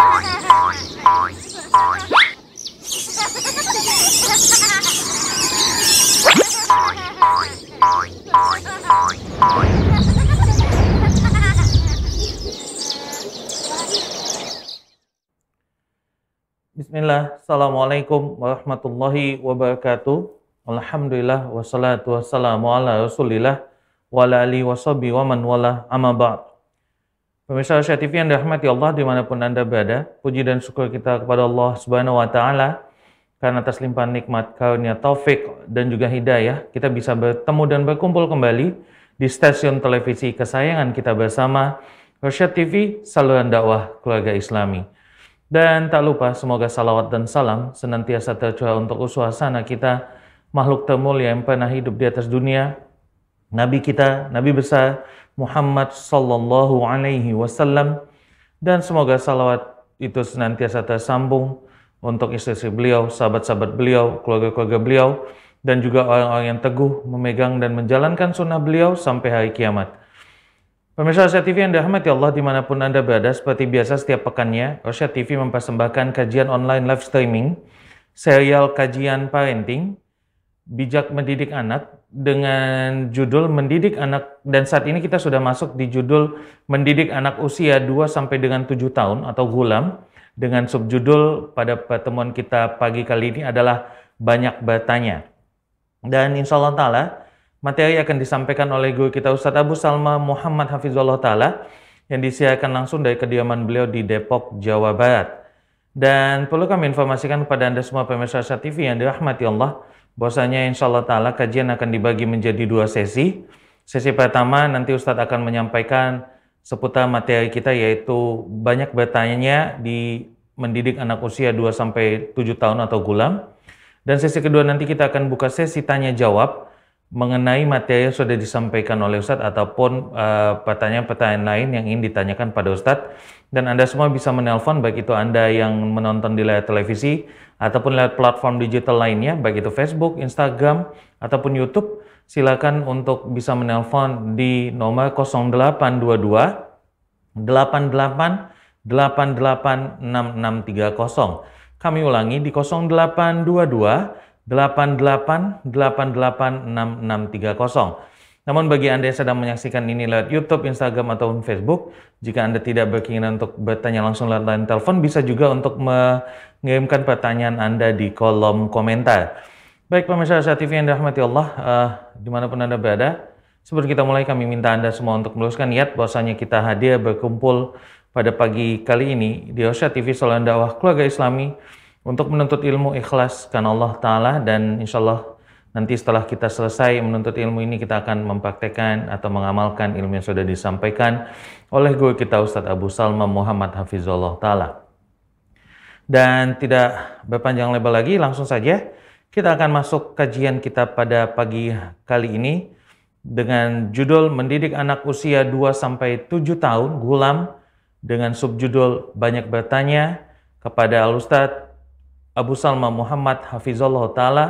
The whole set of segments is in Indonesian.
Bismillah, Assalamualaikum warahmatullahi wabarakatuh. Alhamdulillah, wassalatu wassalamu ala rasulillah, wa ala alihi wa man wala amma ba'd. Pemirsa Asia TV yang dirahmati Allah dimanapun Anda berada, puji dan syukur kita kepada Allah Subhanahu Wa Ta'ala karena atas limpahan nikmat karunia taufik dan juga hidayah, kita bisa bertemu dan berkumpul kembali di stasiun televisi kesayangan kita bersama Rosyad TV, saluran dakwah keluarga islami. Dan tak lupa semoga salawat dan salam senantiasa tercurah untuk suasana kita, makhluk termulia yang pernah hidup di atas dunia, Nabi kita, Nabi besar, Muhammad Sallallahu Alaihi Wasallam dan semoga salawat itu senantiasa tersambung untuk istri-istri beliau, sahabat-sahabat beliau, keluarga-keluarga beliau, dan juga orang-orang yang teguh memegang dan menjalankan sunnah beliau sampai hari kiamat. Pemirsa Rosyad TV yang dirahmati Allah dimanapun Anda berada, seperti biasa setiap pekannya, Rosyad TV mempersembahkan kajian online live streaming, serial kajian parenting, bijak mendidik anak, dengan judul mendidik anak dan saat ini kita sudah masuk di judul mendidik anak usia 2 sampai dengan 7 tahun atau gulam dengan subjudul pada pertemuan kita pagi kali ini adalah banyak bertanya. Dan insya Allah Ta'ala materi akan disampaikan oleh guru kita Ustadz Abu Salma Muhammad Hafizullah Ta'ala yang disiarkan langsung dari kediaman beliau di Depok, Jawa Barat. Dan perlu kami informasikan kepada Anda semua pemirsa TV yang dirahmati Allah, Bahwasanya insya Allah Ta'ala kajian akan dibagi menjadi dua sesi. Sesi pertama nanti Ustadz akan menyampaikan seputar materi kita yaitu banyak bertanya di mendidik anak usia 2-7 tahun atau gulam. Dan sesi kedua nanti kita akan buka sesi tanya jawab mengenai materi yang sudah disampaikan oleh Ustadz ataupun eh, pertanyaan-pertanyaan uh, pertanyaan -pertanyaan lain yang ingin ditanyakan pada Ustadz dan Anda semua bisa menelpon baik itu Anda yang menonton di layar televisi ataupun layar platform digital lainnya baik itu Facebook, Instagram ataupun YouTube. Silakan untuk bisa menelpon di nomor 0822 88 886630. Kami ulangi di 0822 88 886630. Namun bagi Anda yang sedang menyaksikan ini lewat YouTube, Instagram, ataupun Facebook, jika Anda tidak berkeinginan untuk bertanya langsung lewat line telepon, bisa juga untuk mengirimkan pertanyaan Anda di kolom komentar. Baik pemirsa Asia TV yang dirahmati Allah, uh, dimanapun Anda berada, sebelum kita mulai kami minta Anda semua untuk meluruskan niat bahwasanya kita hadir berkumpul pada pagi kali ini di Osya TV Salam Dawah Keluarga Islami untuk menuntut ilmu ikhlas karena Allah Ta'ala dan insya Allah Nanti setelah kita selesai menuntut ilmu ini, kita akan mempraktekkan atau mengamalkan ilmu yang sudah disampaikan oleh guru kita Ustadz Abu Salma Muhammad Hafizullah Ta'ala. Dan tidak berpanjang lebar lagi, langsung saja kita akan masuk kajian kita pada pagi kali ini dengan judul Mendidik Anak Usia 2-7 Tahun, Gulam, dengan subjudul Banyak Bertanya kepada Al-Ustadz Abu Salma Muhammad Hafizullah Ta'ala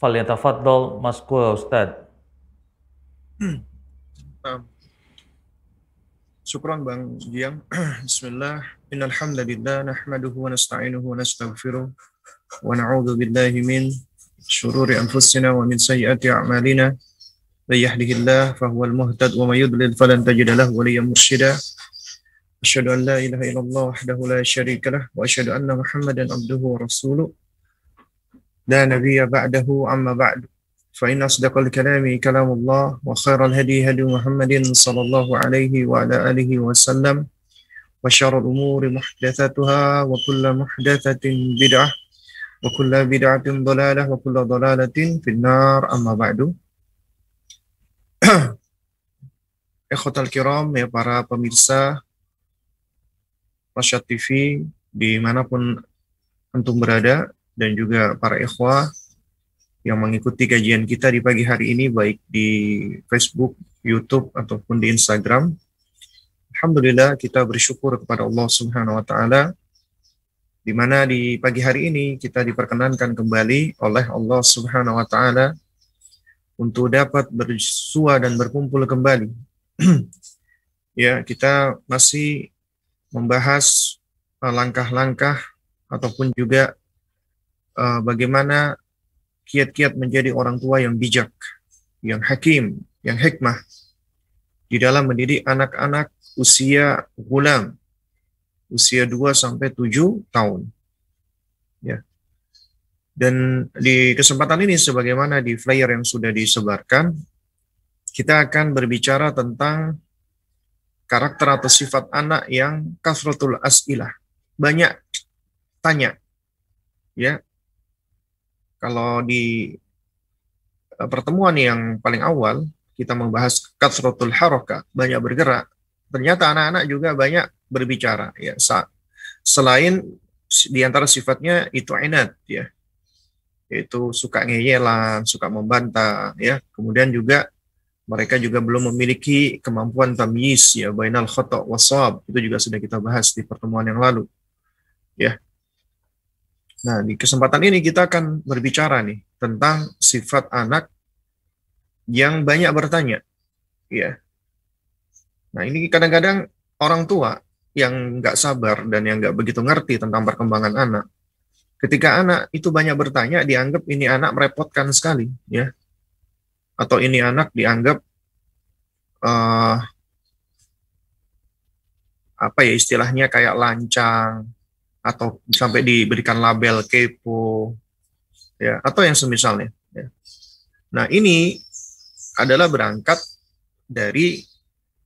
falyatafaddal maskul Ustaz. Syukran Bang Giang. Bismillah. Innalhamdulillah. nahmaduhu wa nasta'inuhu wa nastaghfiruh wa na'udhu billahi min syururi anfusina wa min sayyati a'malina. May fahuwal muhtad wa mayudlil yudlil falan mursyida. an la ilaha illallah wahdahu la syarikalah. wa asyadu anna Muhammadan abduhu wa rasuluh. لا نبي بعده أما بعد فإن أصدق الكلام كلام الله وخير الهدي هدي محمد صلى الله عليه وعلى آله وسلم وشر الأمور محدثاتها وكل محدثة بدعة وكل بدعة ضلالة وكل ضلالة في النار أما بعد إخوة Ikhwatal kiram, ya para pemirsa Rasyad di manapun antum berada, dan juga para ikhwah yang mengikuti kajian kita di pagi hari ini baik di Facebook, YouTube ataupun di Instagram. Alhamdulillah kita bersyukur kepada Allah Subhanahu wa taala di mana di pagi hari ini kita diperkenankan kembali oleh Allah Subhanahu wa taala untuk dapat bersua dan berkumpul kembali. ya, kita masih membahas eh, langkah-langkah ataupun juga uh, bagaimana kiat-kiat menjadi orang tua yang bijak, yang hakim, yang hikmah di dalam mendidik anak-anak usia gulam, usia 2 sampai 7 tahun. Ya. Dan di kesempatan ini sebagaimana di flyer yang sudah disebarkan, kita akan berbicara tentang karakter atau sifat anak yang kafratul as'ilah. Banyak tanya. Ya, kalau di eh, pertemuan yang paling awal kita membahas kasrotul haroka banyak bergerak ternyata anak-anak juga banyak berbicara ya selain diantara sifatnya itu enak ya yaitu suka ngeyelan suka membantah ya kemudian juga mereka juga belum memiliki kemampuan tamyiz ya bainal khata wasab itu juga sudah kita bahas di pertemuan yang lalu ya Nah, di kesempatan ini kita akan berbicara nih tentang sifat anak yang banyak bertanya. Ya. Nah, ini kadang-kadang orang tua yang nggak sabar dan yang nggak begitu ngerti tentang perkembangan anak. Ketika anak itu banyak bertanya, dianggap ini anak merepotkan sekali, ya. Atau ini anak dianggap uh, apa ya istilahnya kayak lancang, atau sampai diberikan label kepo ya atau yang semisalnya ya. nah ini adalah berangkat dari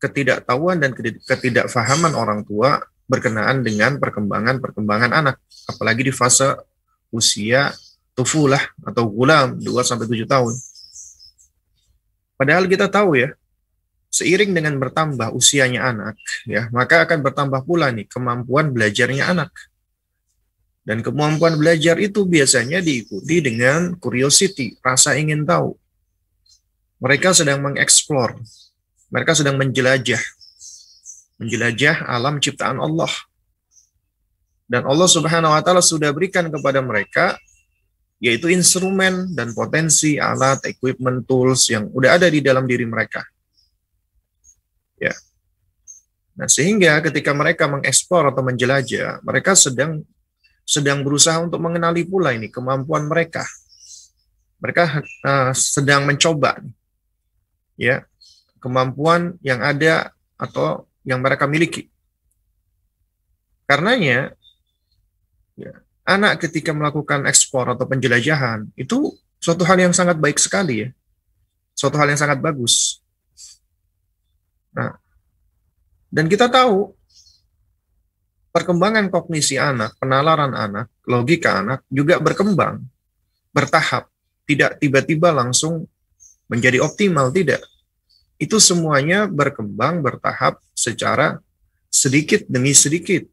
ketidaktahuan dan ketidakfahaman orang tua berkenaan dengan perkembangan-perkembangan anak apalagi di fase usia tufulah atau gulam 2 sampai tujuh tahun. Padahal kita tahu ya, seiring dengan bertambah usianya anak ya, maka akan bertambah pula nih kemampuan belajarnya anak. Dan kemampuan belajar itu biasanya diikuti dengan curiosity, rasa ingin tahu. Mereka sedang mengeksplor, mereka sedang menjelajah, menjelajah alam ciptaan Allah. Dan Allah Subhanahu wa taala sudah berikan kepada mereka yaitu instrumen dan potensi alat, equipment, tools yang udah ada di dalam diri mereka. Ya. Nah, sehingga ketika mereka mengeksplor atau menjelajah, mereka sedang sedang berusaha untuk mengenali pula ini kemampuan mereka. Mereka uh, sedang mencoba, ya, kemampuan yang ada atau yang mereka miliki. Karenanya, ya, anak ketika melakukan ekspor atau penjelajahan itu suatu hal yang sangat baik sekali ya, suatu hal yang sangat bagus. Nah, dan kita tahu perkembangan kognisi anak, penalaran anak, logika anak juga berkembang, bertahap, tidak tiba-tiba langsung menjadi optimal, tidak. Itu semuanya berkembang bertahap secara sedikit demi sedikit.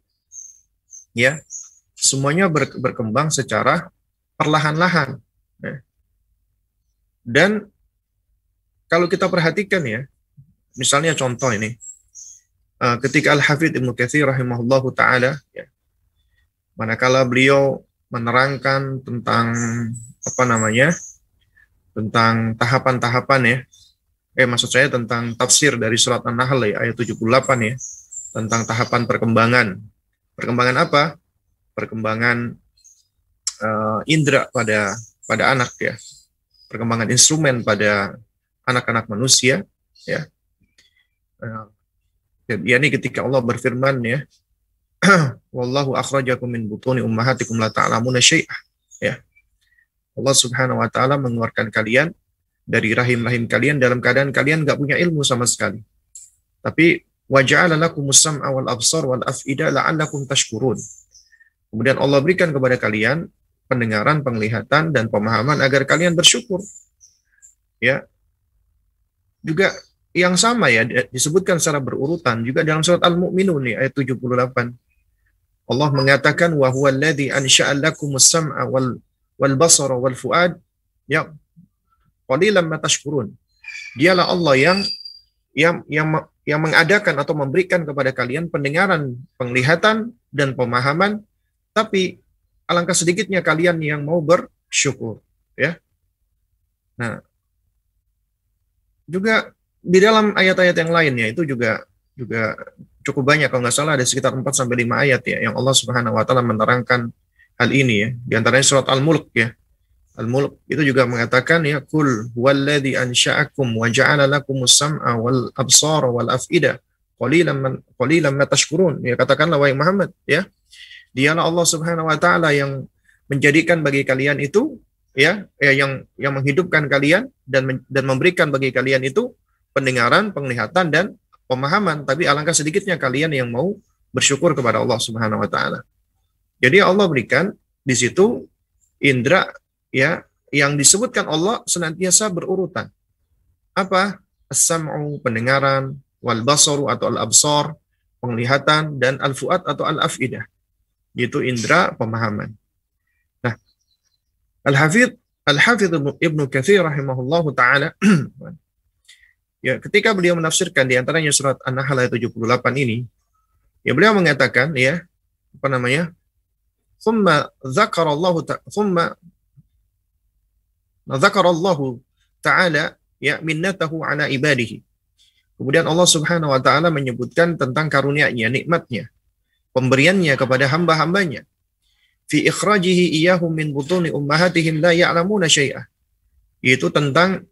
Ya. Semuanya berkembang secara perlahan-lahan. Ya. Dan kalau kita perhatikan ya, misalnya contoh ini, Eh, ketika Al-Hafidh Ibnu Katsir rahimahullahu taala ya manakala beliau menerangkan tentang apa namanya tentang tahapan-tahapan ya eh maksud saya tentang tafsir dari surat An-Nahl ya, ayat 78 ya tentang tahapan perkembangan perkembangan apa perkembangan uh, indera pada pada anak ya perkembangan instrumen pada anak-anak manusia ya uh, ini ya, ketika Allah berfirman ya wallahu akhrajakum min butuni ummahatikum la ta'lamuna syai'ah ya Allah Subhanahu wa taala mengeluarkan kalian dari rahim-rahim kalian dalam keadaan kalian nggak punya ilmu sama sekali tapi waja'ala lakum sam'a wal absar wal af'ida la'allakum tashkurun kemudian Allah berikan kepada kalian pendengaran, penglihatan dan pemahaman agar kalian bersyukur. Ya. Juga yang sama ya disebutkan secara berurutan juga dalam surat Al-Mu'minun nih, ayat 78. Allah mengatakan wa huwa alladhi ansha'a as sam'a wal wal basara wal fuad ya qalilan ma tashkurun. Dialah Allah yang yang yang yang mengadakan atau memberikan kepada kalian pendengaran, penglihatan dan pemahaman tapi alangkah sedikitnya kalian yang mau bersyukur ya. Nah, juga di dalam ayat-ayat yang lainnya itu juga juga cukup banyak kalau nggak salah ada sekitar 4 sampai 5 ayat ya yang Allah Subhanahu wa taala menerangkan hal ini ya di antaranya surat Al-Mulk ya Al-Mulk itu juga mengatakan ya kul walladzi ansha'akum wa ja'ala lakumus sam'a wal absara wal af'ida qalilan man qalilan ya katakanlah wahai Muhammad ya dialah Allah Subhanahu wa taala yang menjadikan bagi kalian itu ya, ya yang yang menghidupkan kalian dan dan memberikan bagi kalian itu pendengaran, penglihatan dan pemahaman, tapi alangkah sedikitnya kalian yang mau bersyukur kepada Allah Subhanahu wa taala. Jadi Allah berikan di situ indera ya yang disebutkan Allah senantiasa berurutan. Apa? As-sam'u pendengaran, wal basaru atau al absor penglihatan dan al fuad atau al afidah. Yaitu indera pemahaman. Nah, Al-Hafidh Al-Hafidh Ibnu Katsir rahimahullahu taala Ya, ketika beliau menafsirkan di antaranya surat An-Nahl ayat 78 ini, ya beliau mengatakan ya, apa namanya? Thumma zakarallahu thumma zakarallahu ta'ala ya minnatahu ala ibadihi. Kemudian Allah Subhanahu wa taala menyebutkan tentang karunia-Nya, nikmatnya, pemberiannya kepada hamba-hambanya. Fi ikhrajihi iyyahum min butuni ummahatihim la ya'lamuna syai'ah. Yaitu tentang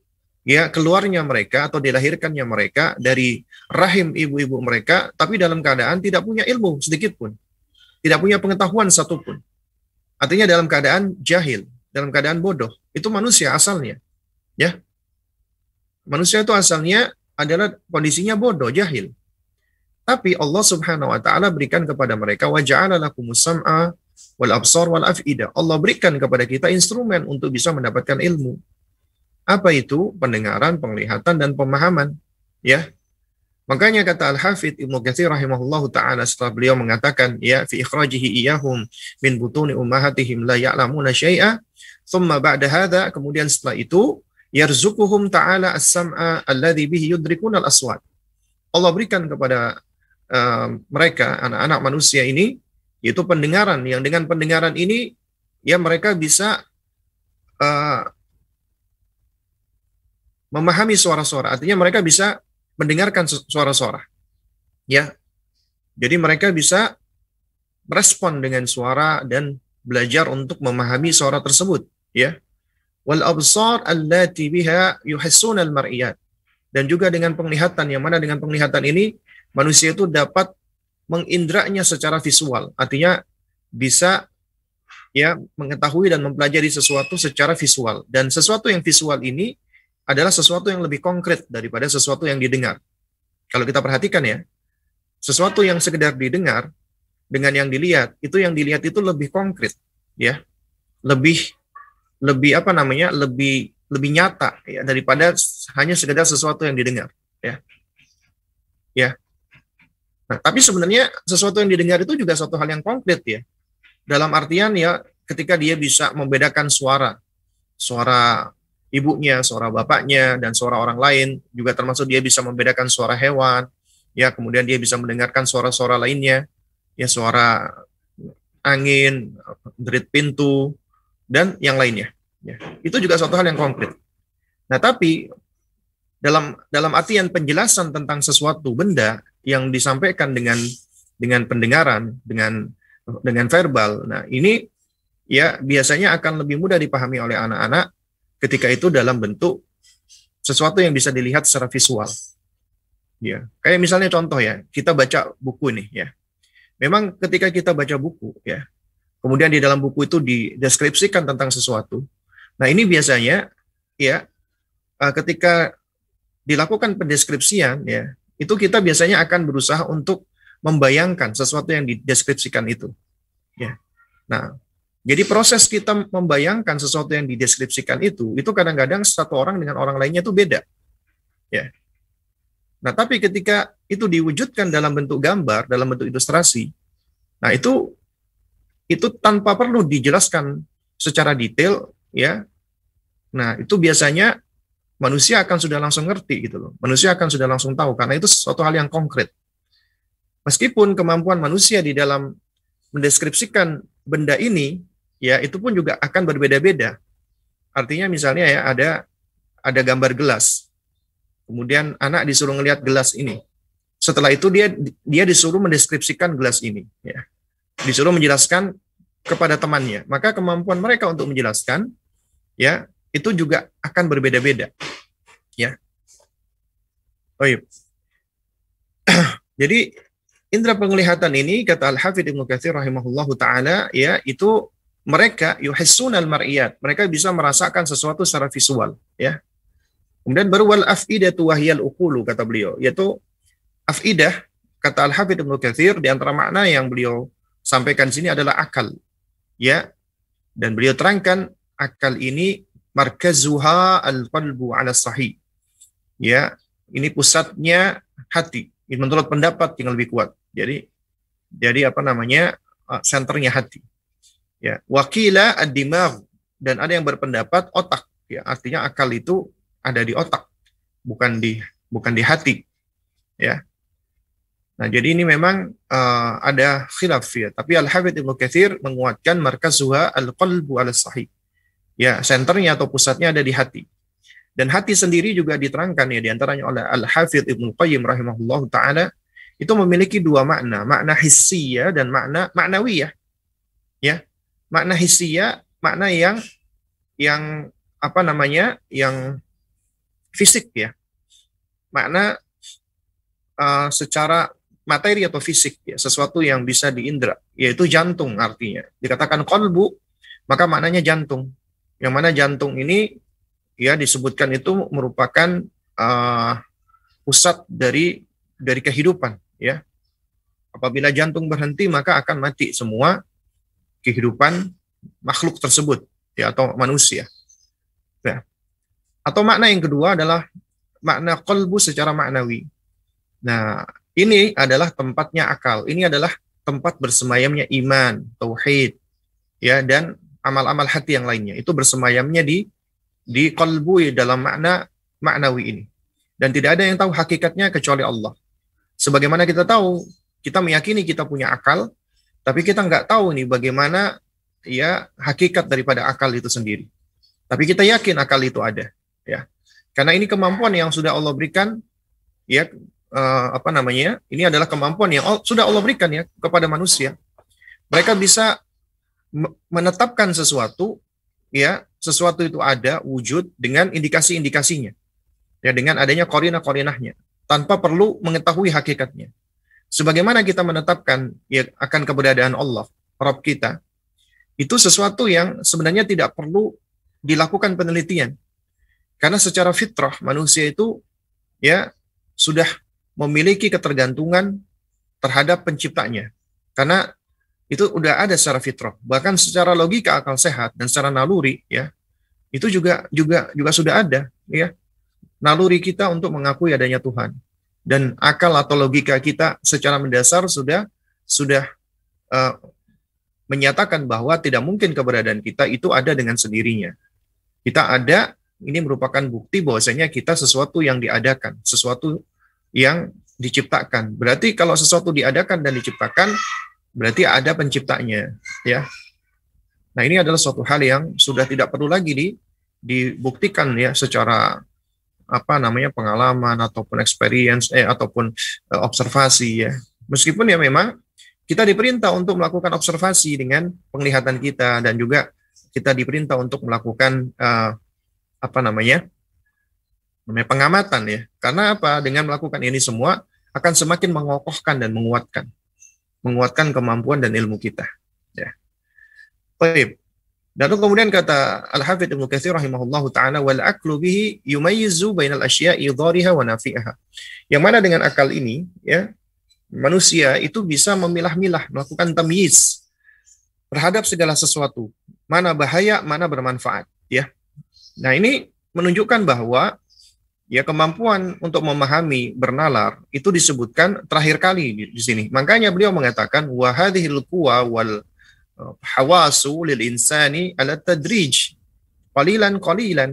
ya keluarnya mereka atau dilahirkannya mereka dari rahim ibu-ibu mereka tapi dalam keadaan tidak punya ilmu sedikit pun tidak punya pengetahuan satupun artinya dalam keadaan jahil dalam keadaan bodoh itu manusia asalnya ya manusia itu asalnya adalah kondisinya bodoh jahil tapi Allah Subhanahu wa taala berikan kepada mereka wa lakumus sam'a wal wal af'ida Allah berikan kepada kita instrumen untuk bisa mendapatkan ilmu apa itu? Pendengaran, penglihatan, dan pemahaman. Ya, Makanya kata Al-Hafidh Ibnu Katsir rahimahullahu taala setelah beliau mengatakan ya fi ikhrajihi iyahum min butuni ummahatihim la ya'lamuna syai'a thumma ba'da hadha kemudian setelah itu yarzuquhum ta'ala as-sam'a alladhi bihi yudrikuna al-aswat. Allah berikan kepada uh, mereka anak-anak manusia ini yaitu pendengaran yang dengan pendengaran ini ya mereka bisa uh, memahami suara-suara. Artinya mereka bisa mendengarkan suara-suara. Ya. Jadi mereka bisa merespon dengan suara dan belajar untuk memahami suara tersebut, ya. Wal absar allati biha yuhassuna al-mar'iyat. Dan juga dengan penglihatan yang mana dengan penglihatan ini manusia itu dapat mengindraknya secara visual. Artinya bisa ya mengetahui dan mempelajari sesuatu secara visual dan sesuatu yang visual ini adalah sesuatu yang lebih konkret daripada sesuatu yang didengar. Kalau kita perhatikan ya, sesuatu yang sekedar didengar dengan yang dilihat, itu yang dilihat itu lebih konkret, ya. Lebih lebih apa namanya? lebih lebih nyata ya daripada hanya sekedar sesuatu yang didengar, ya. Ya. Nah, tapi sebenarnya sesuatu yang didengar itu juga suatu hal yang konkret ya. Dalam artian ya ketika dia bisa membedakan suara, suara ibunya, suara bapaknya, dan suara orang lain, juga termasuk dia bisa membedakan suara hewan, ya kemudian dia bisa mendengarkan suara-suara lainnya, ya suara angin, derit pintu, dan yang lainnya. Ya. Itu juga suatu hal yang konkret. Nah tapi dalam dalam artian penjelasan tentang sesuatu benda yang disampaikan dengan dengan pendengaran, dengan dengan verbal. Nah, ini ya biasanya akan lebih mudah dipahami oleh anak-anak ketika itu dalam bentuk sesuatu yang bisa dilihat secara visual. Ya, kayak misalnya contoh ya, kita baca buku ini ya. Memang ketika kita baca buku ya, kemudian di dalam buku itu dideskripsikan tentang sesuatu. Nah, ini biasanya ya eh, ketika dilakukan pendeskripsian ya, itu kita biasanya akan berusaha untuk membayangkan sesuatu yang dideskripsikan itu. Ya. Nah, jadi proses kita membayangkan sesuatu yang dideskripsikan itu, itu kadang-kadang satu orang dengan orang lainnya itu beda. Ya. Nah, tapi ketika itu diwujudkan dalam bentuk gambar, dalam bentuk ilustrasi, nah itu itu tanpa perlu dijelaskan secara detail, ya. Nah, itu biasanya manusia akan sudah langsung ngerti gitu loh. Manusia akan sudah langsung tahu karena itu suatu hal yang konkret. Meskipun kemampuan manusia di dalam mendeskripsikan benda ini ya itu pun juga akan berbeda-beda. Artinya misalnya ya ada ada gambar gelas. Kemudian anak disuruh ngelihat gelas ini. Setelah itu dia dia disuruh mendeskripsikan gelas ini ya. Disuruh menjelaskan kepada temannya. Maka kemampuan mereka untuk menjelaskan ya itu juga akan berbeda-beda. Ya. Oh iya. Jadi indera penglihatan ini kata Al-Hafidz Ibnu Katsir rahimahullahu taala ya itu mereka al mar'iyat, mereka bisa merasakan sesuatu secara visual, ya. Kemudian baru wal afidatu wahiyal ukulu kata beliau, yaitu afidah kata al hafidh Ibnu Katsir di antara makna yang beliau sampaikan sini adalah akal. Ya. Dan beliau terangkan akal ini markazuha al-qalbu ala sahih. Ya, ini pusatnya hati. Menurut pendapat yang lebih kuat. Jadi jadi apa namanya? Eh, senternya hati. Ya, wakila ad dan ada yang berpendapat otak. Ya, artinya akal itu ada di otak, bukan di bukan di hati. Ya. Nah, jadi ini memang uh, ada khilaf ya, tapi al habib Ibnu Katsir menguatkan zuha al-qalbu al-sahih. Ya, senternya atau pusatnya ada di hati. Dan hati sendiri juga diterangkan ya diantaranya oleh al hafidh Ibnu Qayyim rahimahullah taala itu memiliki dua makna, makna hissiyah dan makna maknawiyah. Ya makna hisia makna yang yang apa namanya yang fisik ya makna uh, secara materi atau fisik ya sesuatu yang bisa diindra yaitu jantung artinya dikatakan kolbu maka maknanya jantung yang mana jantung ini ya disebutkan itu merupakan uh, pusat dari dari kehidupan ya apabila jantung berhenti maka akan mati semua kehidupan makhluk tersebut ya atau manusia. Ya. Atau makna yang kedua adalah makna kolbu secara maknawi. Nah, ini adalah tempatnya akal. Ini adalah tempat bersemayamnya iman, tauhid, ya dan amal-amal hati yang lainnya. Itu bersemayamnya di di kolbu dalam makna maknawi ini. Dan tidak ada yang tahu hakikatnya kecuali Allah. Sebagaimana kita tahu, kita meyakini kita punya akal, tapi kita nggak tahu nih bagaimana ya hakikat daripada akal itu sendiri. Tapi kita yakin akal itu ada, ya. Karena ini kemampuan yang sudah Allah berikan, ya eh, apa namanya? Ini adalah kemampuan yang sudah Allah berikan ya kepada manusia. Mereka bisa menetapkan sesuatu, ya sesuatu itu ada wujud dengan indikasi-indikasinya, ya dengan adanya korina korinahnya, tanpa perlu mengetahui hakikatnya. Sebagaimana kita menetapkan ya, akan keberadaan Allah, Rob kita, itu sesuatu yang sebenarnya tidak perlu dilakukan penelitian. Karena secara fitrah manusia itu ya sudah memiliki ketergantungan terhadap penciptanya. Karena itu udah ada secara fitrah, bahkan secara logika akal sehat dan secara naluri ya. Itu juga juga juga sudah ada ya. Naluri kita untuk mengakui adanya Tuhan dan akal atau logika kita secara mendasar sudah sudah uh, menyatakan bahwa tidak mungkin keberadaan kita itu ada dengan sendirinya. Kita ada ini merupakan bukti bahwasanya kita sesuatu yang diadakan, sesuatu yang diciptakan. Berarti kalau sesuatu diadakan dan diciptakan berarti ada penciptanya, ya. Nah, ini adalah suatu hal yang sudah tidak perlu lagi di dibuktikan ya secara apa namanya pengalaman ataupun experience eh ataupun eh, observasi ya. Meskipun ya memang kita diperintah untuk melakukan observasi dengan penglihatan kita dan juga kita diperintah untuk melakukan eh, apa namanya namanya pengamatan ya karena apa dengan melakukan ini semua akan semakin mengokohkan dan menguatkan menguatkan kemampuan dan ilmu kita ya Baik, Lalu kemudian kata Al-Hafidh Ibn Kathir rahimahullah taala wal aklu bihi yumayizu bainal asya'i dhariha wa nafi'aha. Yang mana dengan akal ini ya manusia itu bisa memilah-milah melakukan tamyiz terhadap segala sesuatu, mana bahaya, mana bermanfaat ya. Nah, ini menunjukkan bahwa ya kemampuan untuk memahami bernalar itu disebutkan terakhir kali di, di sini. Makanya beliau mengatakan wa lukuwa wal hawasu lil insani ala tadrij qalilan qalilan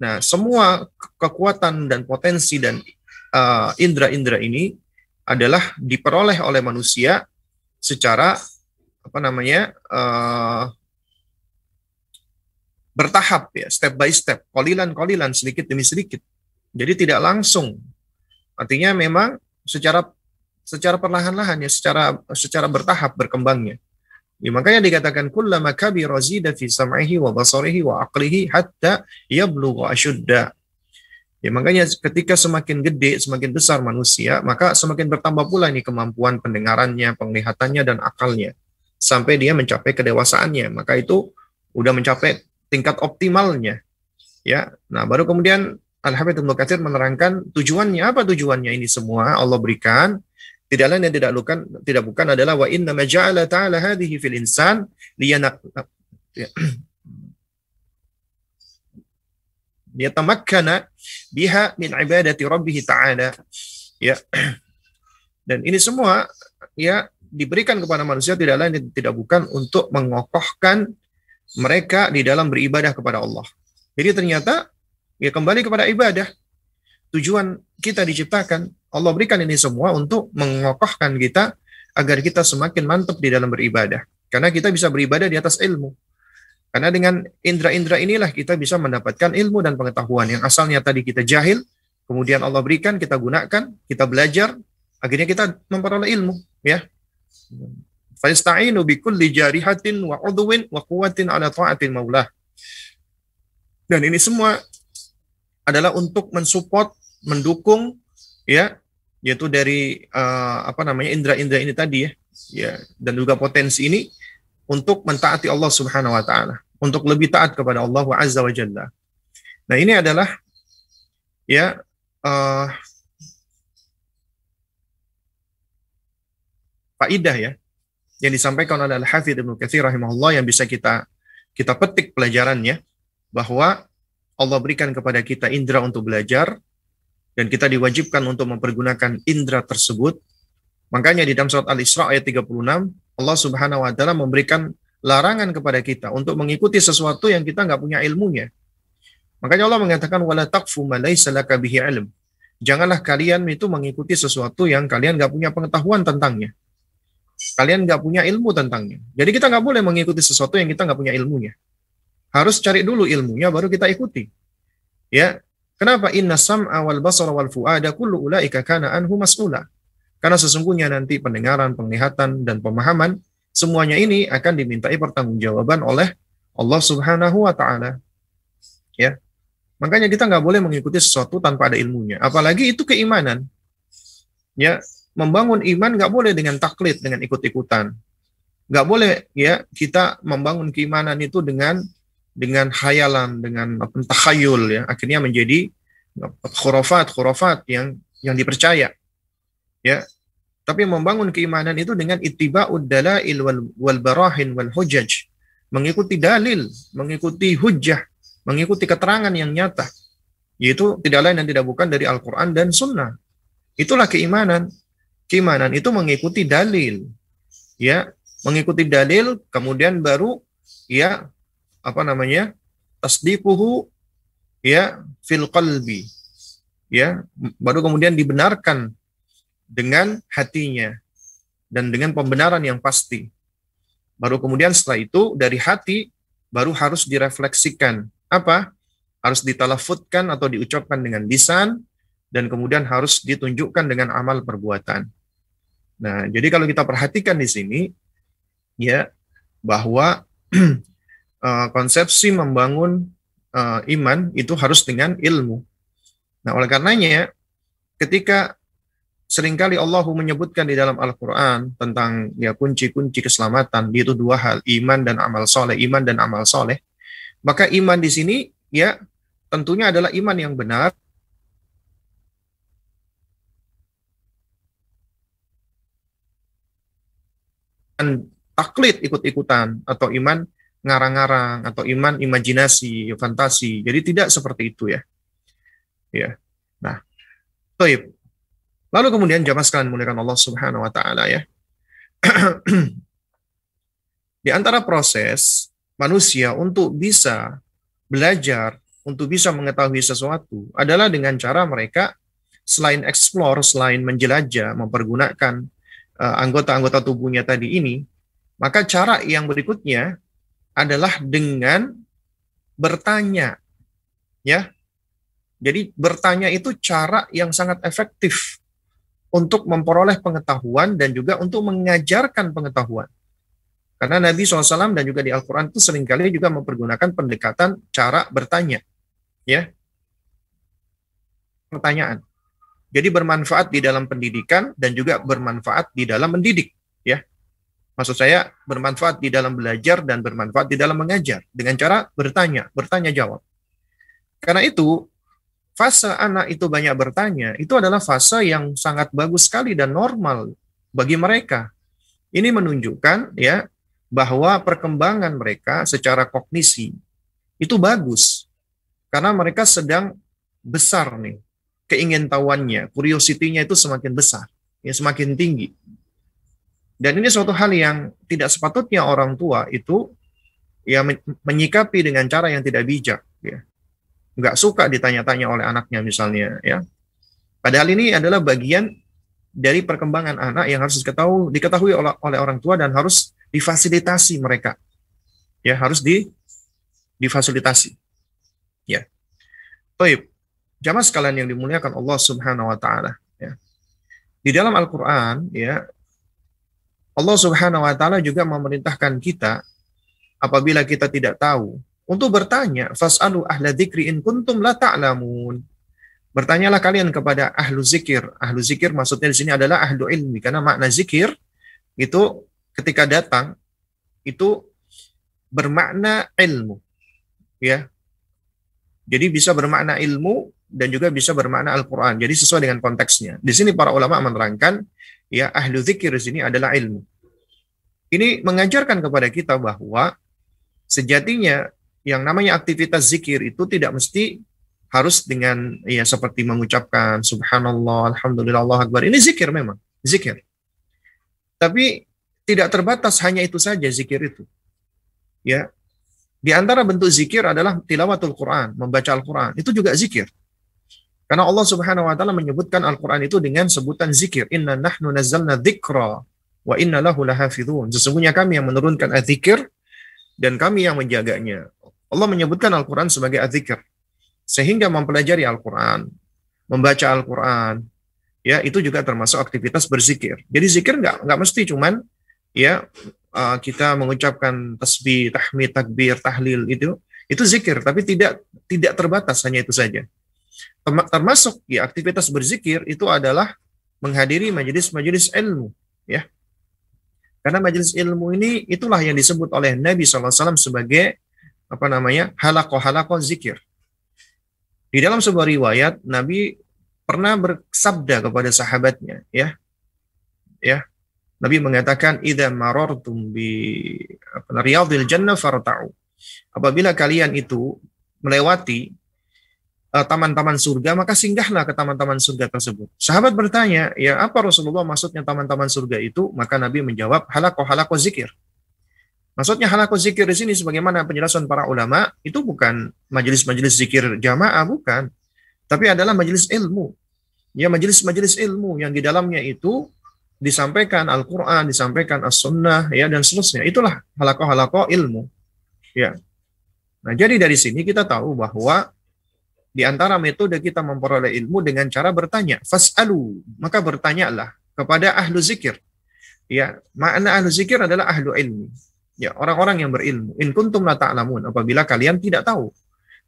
nah semua kekuatan dan potensi dan uh, indra-indra ini adalah diperoleh oleh manusia secara apa namanya uh, bertahap ya step by step kolilan kolilan sedikit demi sedikit jadi tidak langsung artinya memang secara secara perlahan-lahan ya secara secara bertahap berkembangnya Ya, makanya dikatakan kullama kabira zida fi sam'ihi wa basarihi wa aqlihi hatta yablugha ashudda. Ya, makanya ketika semakin gede, semakin besar manusia, maka semakin bertambah pula ini kemampuan pendengarannya, penglihatannya, dan akalnya. Sampai dia mencapai kedewasaannya. Maka itu udah mencapai tingkat optimalnya. Ya, nah baru kemudian al habib Ibnu Katsir menerangkan tujuannya apa tujuannya ini semua Allah berikan tidak lain yang tidak bukan tidak bukan adalah wa inna maja'ala ta'ala hadhihi fil insan liyanak ya. yatamakkana biha min ibadati rabbih ta'ala ya dan ini semua ya diberikan kepada manusia tidak lain dan tidak bukan untuk mengokohkan mereka di dalam beribadah kepada Allah. Jadi ternyata ya kembali kepada ibadah. Tujuan kita diciptakan Allah berikan ini semua untuk mengokohkan kita agar kita semakin mantap di dalam beribadah. Karena kita bisa beribadah di atas ilmu. Karena dengan indera-indera inilah kita bisa mendapatkan ilmu dan pengetahuan yang asalnya tadi kita jahil, kemudian Allah berikan, kita gunakan, kita belajar, akhirnya kita memperoleh ilmu, ya. Fa'istainu bi kulli jarihatin wa udwin wa quwwatin ala ta'atin maulah. Dan ini semua adalah untuk mensupport, mendukung ya yaitu dari uh, apa namanya indera-indera ini tadi ya ya dan juga potensi ini untuk mentaati Allah Subhanahu wa taala untuk lebih taat kepada Allah Azza wa Jalla. Nah, ini adalah ya uh, faidah ya yang disampaikan oleh Al-Hafidz Ibnu Katsir rahimahullah yang bisa kita kita petik pelajarannya bahwa Allah berikan kepada kita indera untuk belajar, dan kita diwajibkan untuk mempergunakan indera tersebut. Makanya di dalam surat Al-Isra ayat 36 Allah Subhanahu wa taala memberikan larangan kepada kita untuk mengikuti sesuatu yang kita nggak punya ilmunya. Makanya Allah mengatakan wala taqfu ma laysa Janganlah kalian itu mengikuti sesuatu yang kalian nggak punya pengetahuan tentangnya. Kalian nggak punya ilmu tentangnya. Jadi kita nggak boleh mengikuti sesuatu yang kita nggak punya ilmunya. Harus cari dulu ilmunya baru kita ikuti. Ya, Kenapa inna sam'a wal basara wal fu'ada kullu ulaika kana anhu mas'ula? Karena sesungguhnya nanti pendengaran, penglihatan dan pemahaman semuanya ini akan dimintai pertanggungjawaban oleh Allah Subhanahu wa taala. Ya. Makanya kita nggak boleh mengikuti sesuatu tanpa ada ilmunya, apalagi itu keimanan. Ya, membangun iman nggak boleh dengan taklid, dengan ikut-ikutan. Nggak boleh ya kita membangun keimanan itu dengan dengan khayalan, dengan pentakhayul ya, akhirnya menjadi khurafat, khurafat yang yang dipercaya. Ya. Tapi membangun keimanan itu dengan ittiba'ud dalail wal, wal barahin wal hujaj, mengikuti dalil, mengikuti hujjah mengikuti keterangan yang nyata, yaitu tidak lain dan tidak bukan dari Al-Qur'an dan Sunnah. Itulah keimanan. Keimanan itu mengikuti dalil. Ya, mengikuti dalil kemudian baru ya apa namanya tasdiquhu ya fil qalbi ya baru kemudian dibenarkan dengan hatinya dan dengan pembenaran yang pasti baru kemudian setelah itu dari hati baru harus direfleksikan apa harus ditalafutkan atau diucapkan dengan lisan dan kemudian harus ditunjukkan dengan amal perbuatan nah jadi kalau kita perhatikan di sini ya bahwa Eh, konsepsi membangun eh, iman itu harus dengan ilmu. Nah, oleh karenanya ketika seringkali Allah menyebutkan di dalam Al-Qur'an tentang ya kunci-kunci keselamatan yaitu dua hal, iman dan amal soleh, iman dan amal soleh. Maka iman di sini ya tentunya adalah iman yang benar dan taklid ikut-ikutan atau iman ngarang-ngarang atau iman imajinasi, fantasi. Jadi tidak seperti itu ya. Ya. Nah, toib. Lalu kemudian jamaah sekalian muliakan Allah Subhanahu wa taala ya. Di antara proses manusia untuk bisa belajar, untuk bisa mengetahui sesuatu adalah dengan cara mereka selain explore, selain menjelajah, mempergunakan eh, anggota-anggota tubuhnya tadi ini, maka cara yang berikutnya adalah dengan bertanya. Ya. Jadi bertanya itu cara yang sangat efektif untuk memperoleh pengetahuan dan juga untuk mengajarkan pengetahuan. Karena Nabi SAW dan juga di Al-Quran itu seringkali juga mempergunakan pendekatan cara bertanya. ya Pertanyaan. Jadi bermanfaat di dalam pendidikan dan juga bermanfaat di dalam mendidik. Maksud saya bermanfaat di dalam belajar dan bermanfaat di dalam mengajar dengan cara bertanya, bertanya jawab. Karena itu fase anak itu banyak bertanya itu adalah fase yang sangat bagus sekali dan normal bagi mereka. Ini menunjukkan ya bahwa perkembangan mereka secara kognisi itu bagus karena mereka sedang besar nih keingintahuannya, curiosity-nya itu semakin besar, ya semakin tinggi. Dan ini suatu hal yang tidak sepatutnya orang tua itu ya menyikapi dengan cara yang tidak bijak ya. Nggak suka ditanya-tanya oleh anaknya misalnya ya. Padahal ini adalah bagian dari perkembangan anak yang harus diketahui, diketahui oleh, oleh orang tua dan harus difasilitasi mereka. Ya, harus di difasilitasi. Ya. Baik. Jamaah sekalian yang dimuliakan Allah Subhanahu wa taala, ya. Di dalam Al-Qur'an, ya, Allah Subhanahu wa taala juga memerintahkan kita apabila kita tidak tahu untuk bertanya fasalu ahla dzikri in kuntum la ta'lamun. Bertanyalah kalian kepada ahlu zikir. Ahlu zikir maksudnya di sini adalah ahlu ilmi karena makna zikir itu ketika datang itu bermakna ilmu. Ya. Jadi bisa bermakna ilmu dan juga bisa bermakna Al-Quran. Jadi sesuai dengan konteksnya. Di sini para ulama menerangkan, ya ahlu zikir di sini adalah ilmu. Ini mengajarkan kepada kita bahwa sejatinya yang namanya aktivitas zikir itu tidak mesti harus dengan ya seperti mengucapkan subhanallah, alhamdulillah, Allah akbar. Ini zikir memang, zikir. Tapi tidak terbatas hanya itu saja zikir itu. Ya. Di antara bentuk zikir adalah tilawatul Quran, membaca Al-Quran. Itu juga zikir. Karena Allah Subhanahu wa taala menyebutkan Al-Qur'an itu dengan sebutan zikir. Inna nahnu nazzalna dzikra wa inna lahu lahafizun. Sesungguhnya kami yang menurunkan adzikir dan kami yang menjaganya. Allah menyebutkan Al-Qur'an sebagai adzikir. Sehingga mempelajari Al-Qur'an, membaca Al-Qur'an, ya itu juga termasuk aktivitas berzikir. Jadi zikir nggak nggak mesti cuman ya uh, kita mengucapkan tasbih, tahmid, takbir, tahlil itu itu zikir tapi tidak tidak terbatas hanya itu saja termasuk ya aktivitas berzikir itu adalah menghadiri majelis-majelis ilmu ya karena majelis ilmu ini itulah yang disebut oleh Nabi SAW sebagai apa namanya halako halako zikir di dalam sebuah riwayat Nabi pernah bersabda kepada sahabatnya ya ya Nabi mengatakan maror tumbi bi riyadil jannah farta'u. Apabila kalian itu melewati Eh, taman-taman surga, maka singgahlah ke taman-taman surga tersebut. Sahabat bertanya, ya apa Rasulullah maksudnya taman-taman surga itu? Maka Nabi menjawab, halako halako zikir. Maksudnya halako zikir di sini sebagaimana penjelasan para ulama, itu bukan majelis-majelis zikir jamaah, bukan. Tapi adalah majelis ilmu. Ya majelis-majelis ilmu yang di dalamnya itu disampaikan Al-Quran, disampaikan As-Sunnah, ya dan seterusnya. Itulah halako halako ilmu. Ya. Nah jadi dari sini kita tahu bahwa di antara metode kita memperoleh ilmu dengan cara bertanya. Fas'alu, maka bertanyalah kepada ahlu zikir. Ya, makna ahlu zikir adalah ahlu ilmu. Ya, orang-orang yang berilmu. In kuntum la ta'lamun, apabila kalian tidak tahu.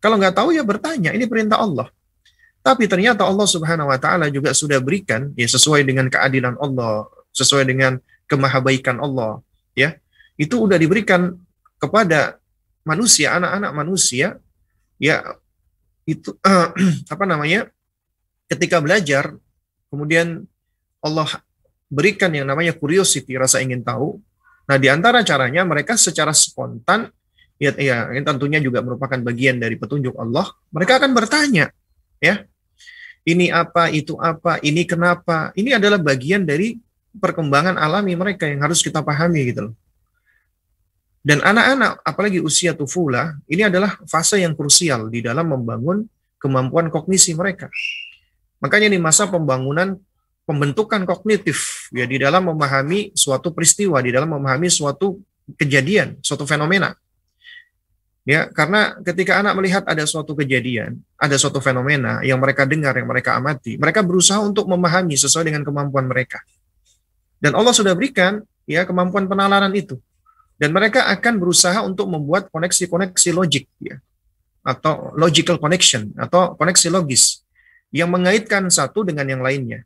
Kalau nggak tahu ya bertanya, ini perintah Allah. Tapi ternyata Allah Subhanahu wa taala juga sudah berikan ya sesuai dengan keadilan Allah, sesuai dengan kemahabaikan Allah, ya. Itu sudah diberikan kepada manusia, anak-anak manusia ya itu uh, apa namanya ketika belajar kemudian Allah berikan yang namanya curiosity rasa ingin tahu nah diantara caranya mereka secara spontan ya, ya ini tentunya juga merupakan bagian dari petunjuk Allah mereka akan bertanya ya ini apa itu apa ini kenapa ini adalah bagian dari perkembangan alami mereka yang harus kita pahami gitu loh dan anak-anak, apalagi usia tufula, ini adalah fase yang krusial di dalam membangun kemampuan kognisi mereka. Makanya di masa pembangunan pembentukan kognitif ya di dalam memahami suatu peristiwa, di dalam memahami suatu kejadian, suatu fenomena. Ya, karena ketika anak melihat ada suatu kejadian, ada suatu fenomena yang mereka dengar, yang mereka amati, mereka berusaha untuk memahami sesuai dengan kemampuan mereka. Dan Allah sudah berikan ya kemampuan penalaran itu dan mereka akan berusaha untuk membuat koneksi-koneksi logik ya atau logical connection atau koneksi logis yang mengaitkan satu dengan yang lainnya.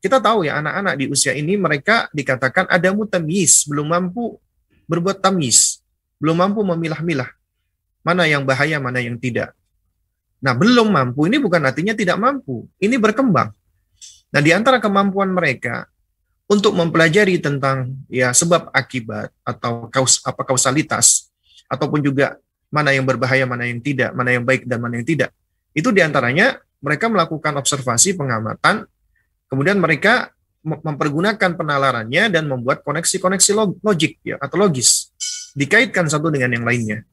Kita tahu ya anak-anak di usia ini mereka dikatakan ada mutamis, belum mampu berbuat tamis, belum mampu memilah-milah mana yang bahaya, mana yang tidak. Nah, belum mampu ini bukan artinya tidak mampu, ini berkembang. Nah, di antara kemampuan mereka untuk mempelajari tentang ya sebab akibat atau kaus apa kausalitas ataupun juga mana yang berbahaya, mana yang tidak, mana yang baik dan mana yang tidak. Itu diantaranya mereka melakukan observasi pengamatan, kemudian mereka mempergunakan penalarannya dan membuat koneksi-koneksi log logik ya atau logis dikaitkan satu dengan yang lainnya.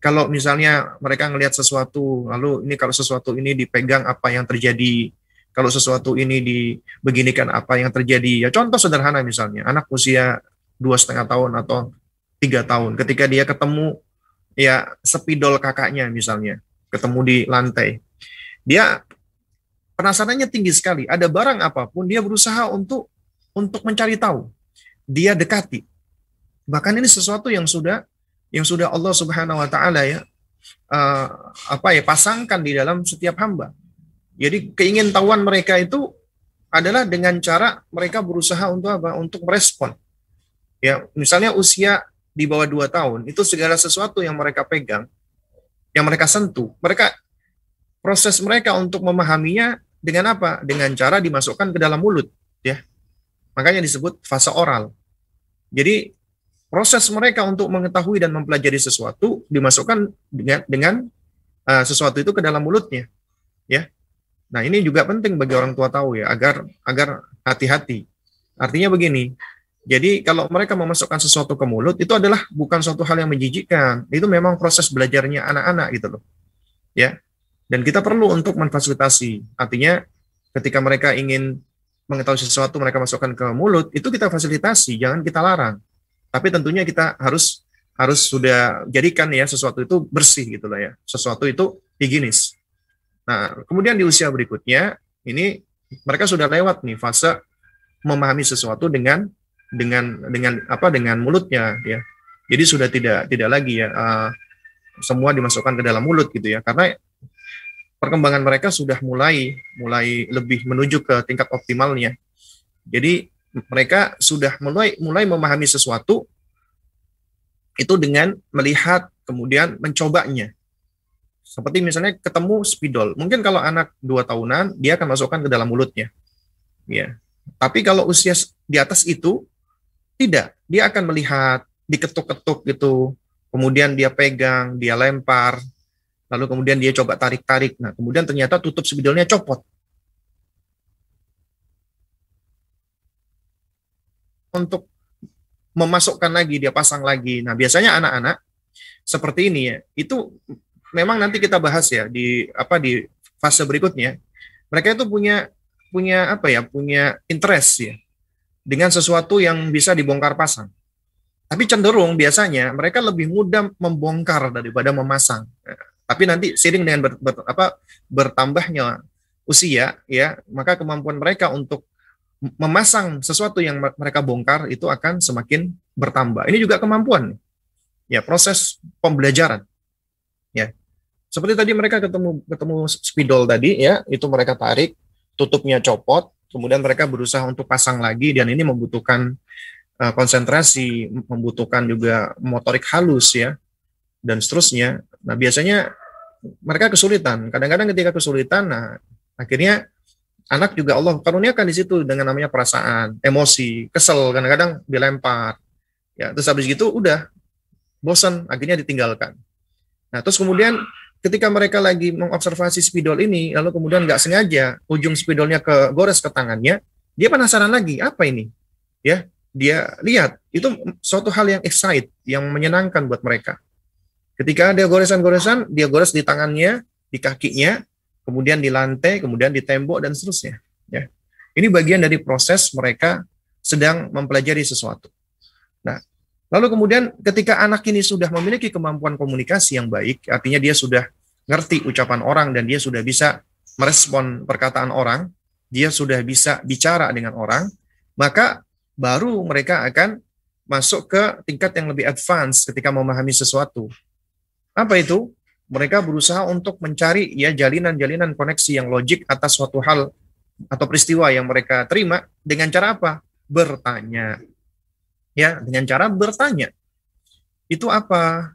Kalau misalnya mereka melihat sesuatu, lalu ini kalau sesuatu ini dipegang apa yang terjadi, kalau sesuatu ini dibeginikan apa yang terjadi. Ya contoh sederhana misalnya, anak usia dua setengah tahun atau tiga tahun, ketika dia ketemu ya sepidol kakaknya misalnya, ketemu di lantai, dia penasarannya tinggi sekali. Ada barang apapun dia berusaha untuk untuk mencari tahu. Dia dekati. Bahkan ini sesuatu yang sudah yang sudah Allah Subhanahu wa taala ya uh, apa ya pasangkan di dalam setiap hamba. Jadi keingin tahuan mereka itu adalah dengan cara mereka berusaha untuk apa? Untuk merespon. Ya, misalnya usia di bawah 2 tahun, itu segala sesuatu yang mereka pegang, yang mereka sentuh, mereka proses mereka untuk memahaminya dengan apa? Dengan cara dimasukkan ke dalam mulut, ya. Makanya disebut fase oral. Jadi proses mereka untuk mengetahui dan mempelajari sesuatu dimasukkan dengan dengan uh, sesuatu itu ke dalam mulutnya, ya. Nah, ini juga penting bagi orang tua tahu ya agar agar hati-hati. Artinya begini. Jadi kalau mereka memasukkan sesuatu ke mulut itu adalah bukan suatu hal yang menjijikkan. Itu memang proses belajarnya anak-anak gitu loh. Ya. Dan kita perlu untuk memfasilitasi. Artinya ketika mereka ingin mengetahui sesuatu mereka masukkan ke mulut itu kita fasilitasi, jangan kita larang. Tapi tentunya kita harus harus sudah jadikan ya sesuatu itu bersih gitu loh ya. Sesuatu itu higienis. Nah, kemudian di usia berikutnya ini mereka sudah lewat nih fase memahami sesuatu dengan dengan dengan apa dengan mulutnya ya. Jadi sudah tidak tidak lagi ya uh, semua dimasukkan ke dalam mulut gitu ya karena perkembangan mereka sudah mulai mulai lebih menuju ke tingkat optimalnya. Jadi mereka sudah mulai mulai memahami sesuatu itu dengan melihat kemudian mencobanya seperti misalnya ketemu spidol. Mungkin kalau anak dua tahunan, dia akan masukkan ke dalam mulutnya. Ya. Tapi kalau usia di atas itu, tidak. Dia akan melihat, diketuk-ketuk gitu. Kemudian dia pegang, dia lempar. Lalu kemudian dia coba tarik-tarik. Nah, kemudian ternyata tutup spidolnya copot. Untuk memasukkan lagi, dia pasang lagi. Nah, biasanya anak-anak seperti ini ya, itu memang nanti kita bahas ya di apa di fase berikutnya. Mereka itu punya punya apa ya? Punya interest ya dengan sesuatu yang bisa dibongkar pasang. Tapi cenderung biasanya mereka lebih mudah membongkar daripada memasang. Tapi nanti sering dengan ber, ber, apa bertambahnya usia ya, maka kemampuan mereka untuk memasang sesuatu yang mereka bongkar itu akan semakin bertambah. Ini juga kemampuan. Ya, proses pembelajaran. Ya. Seperti tadi mereka ketemu ketemu spidol tadi ya, itu mereka tarik, tutupnya copot, kemudian mereka berusaha untuk pasang lagi dan ini membutuhkan uh, konsentrasi, membutuhkan juga motorik halus ya dan seterusnya. Nah, biasanya mereka kesulitan. Kadang-kadang ketika kesulitan, nah akhirnya anak juga Allah karuniakan di situ dengan namanya perasaan, emosi, kesel, kadang-kadang dilempar. Ya, terus habis gitu udah bosan, akhirnya ditinggalkan. Nah, terus kemudian ketika mereka lagi mengobservasi spidol ini, lalu kemudian nggak sengaja ujung spidolnya ke gores ke tangannya, dia penasaran lagi apa ini, ya dia lihat itu suatu hal yang excite, yang menyenangkan buat mereka. Ketika ada goresan-goresan, dia gores di tangannya, di kakinya, kemudian di lantai, kemudian di tembok dan seterusnya. Ya, ini bagian dari proses mereka sedang mempelajari sesuatu. Nah, Lalu kemudian ketika anak ini sudah memiliki kemampuan komunikasi yang baik, artinya dia sudah ngerti ucapan orang dan dia sudah bisa merespon perkataan orang, dia sudah bisa bicara dengan orang, maka baru mereka akan masuk ke tingkat yang lebih advance ketika memahami sesuatu. Apa itu? Mereka berusaha untuk mencari ya jalinan-jalinan koneksi yang logik atas suatu hal atau peristiwa yang mereka terima dengan cara apa? Bertanya. Ya, dengan cara bertanya. Itu apa?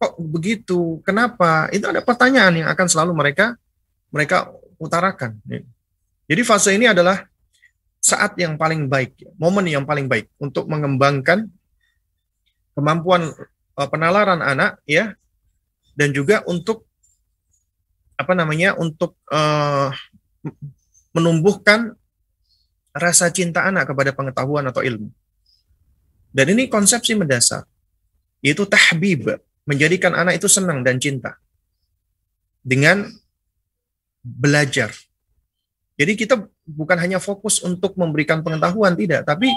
kok begitu? Kenapa? Itu ada pertanyaan yang akan selalu mereka mereka utarakan. Ya. Jadi fase ini adalah saat yang paling baik, ya. momen yang paling baik untuk mengembangkan kemampuan eh, penalaran anak ya dan juga untuk apa namanya untuk uh, menumbuhkan rasa cinta anak kepada pengetahuan atau ilmu. Dan ini konsepsi mendasar yaitu tahbib menjadikan anak itu senang dan cinta dengan belajar. Jadi kita bukan hanya fokus untuk memberikan pengetahuan tidak, tapi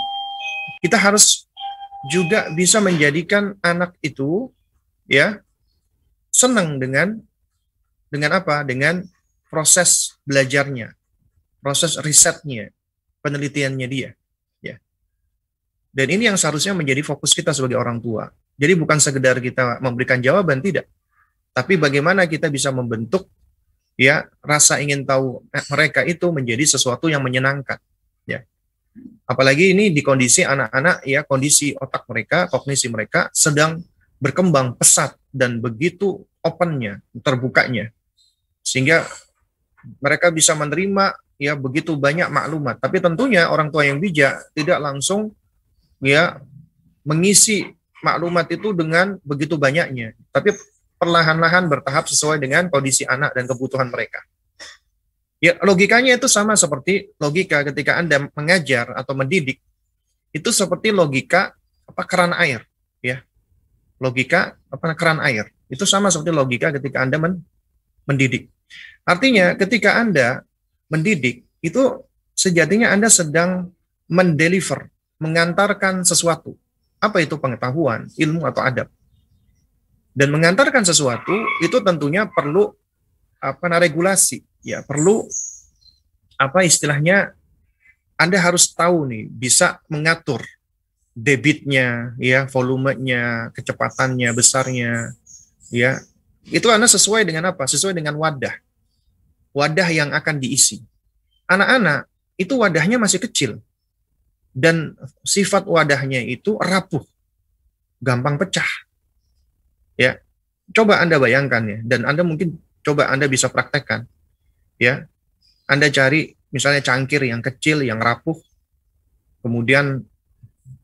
kita harus juga bisa menjadikan anak itu ya senang dengan dengan apa? Dengan proses belajarnya, proses risetnya, penelitiannya dia. Ya. Dan ini yang seharusnya menjadi fokus kita sebagai orang tua. Jadi bukan sekedar kita memberikan jawaban tidak, tapi bagaimana kita bisa membentuk ya rasa ingin tahu eh, mereka itu menjadi sesuatu yang menyenangkan ya apalagi ini di kondisi anak-anak ya kondisi otak mereka kognisi mereka sedang berkembang pesat dan begitu opennya terbukanya sehingga mereka bisa menerima ya begitu banyak maklumat tapi tentunya orang tua yang bijak tidak langsung ya mengisi maklumat itu dengan begitu banyaknya, tapi perlahan-lahan bertahap sesuai dengan kondisi anak dan kebutuhan mereka. Ya, logikanya itu sama seperti logika ketika Anda mengajar atau mendidik. Itu seperti logika apa keran air, ya. Logika apa keran air. Itu sama seperti logika ketika Anda men, mendidik. Artinya ketika Anda mendidik itu sejatinya Anda sedang mendeliver, mengantarkan sesuatu. Apa itu pengetahuan, ilmu atau adab? Dan mengantarkan sesuatu itu tentunya perlu apa nah, regulasi, ya perlu apa istilahnya Anda harus tahu nih bisa mengatur debitnya, ya volumenya, kecepatannya, besarnya, ya itu Anda sesuai dengan apa? Sesuai dengan wadah, wadah yang akan diisi. Anak-anak itu wadahnya masih kecil, dan sifat wadahnya itu rapuh, gampang pecah. Ya, coba Anda bayangkan ya, dan Anda mungkin coba Anda bisa praktekkan. Ya, Anda cari misalnya cangkir yang kecil, yang rapuh, kemudian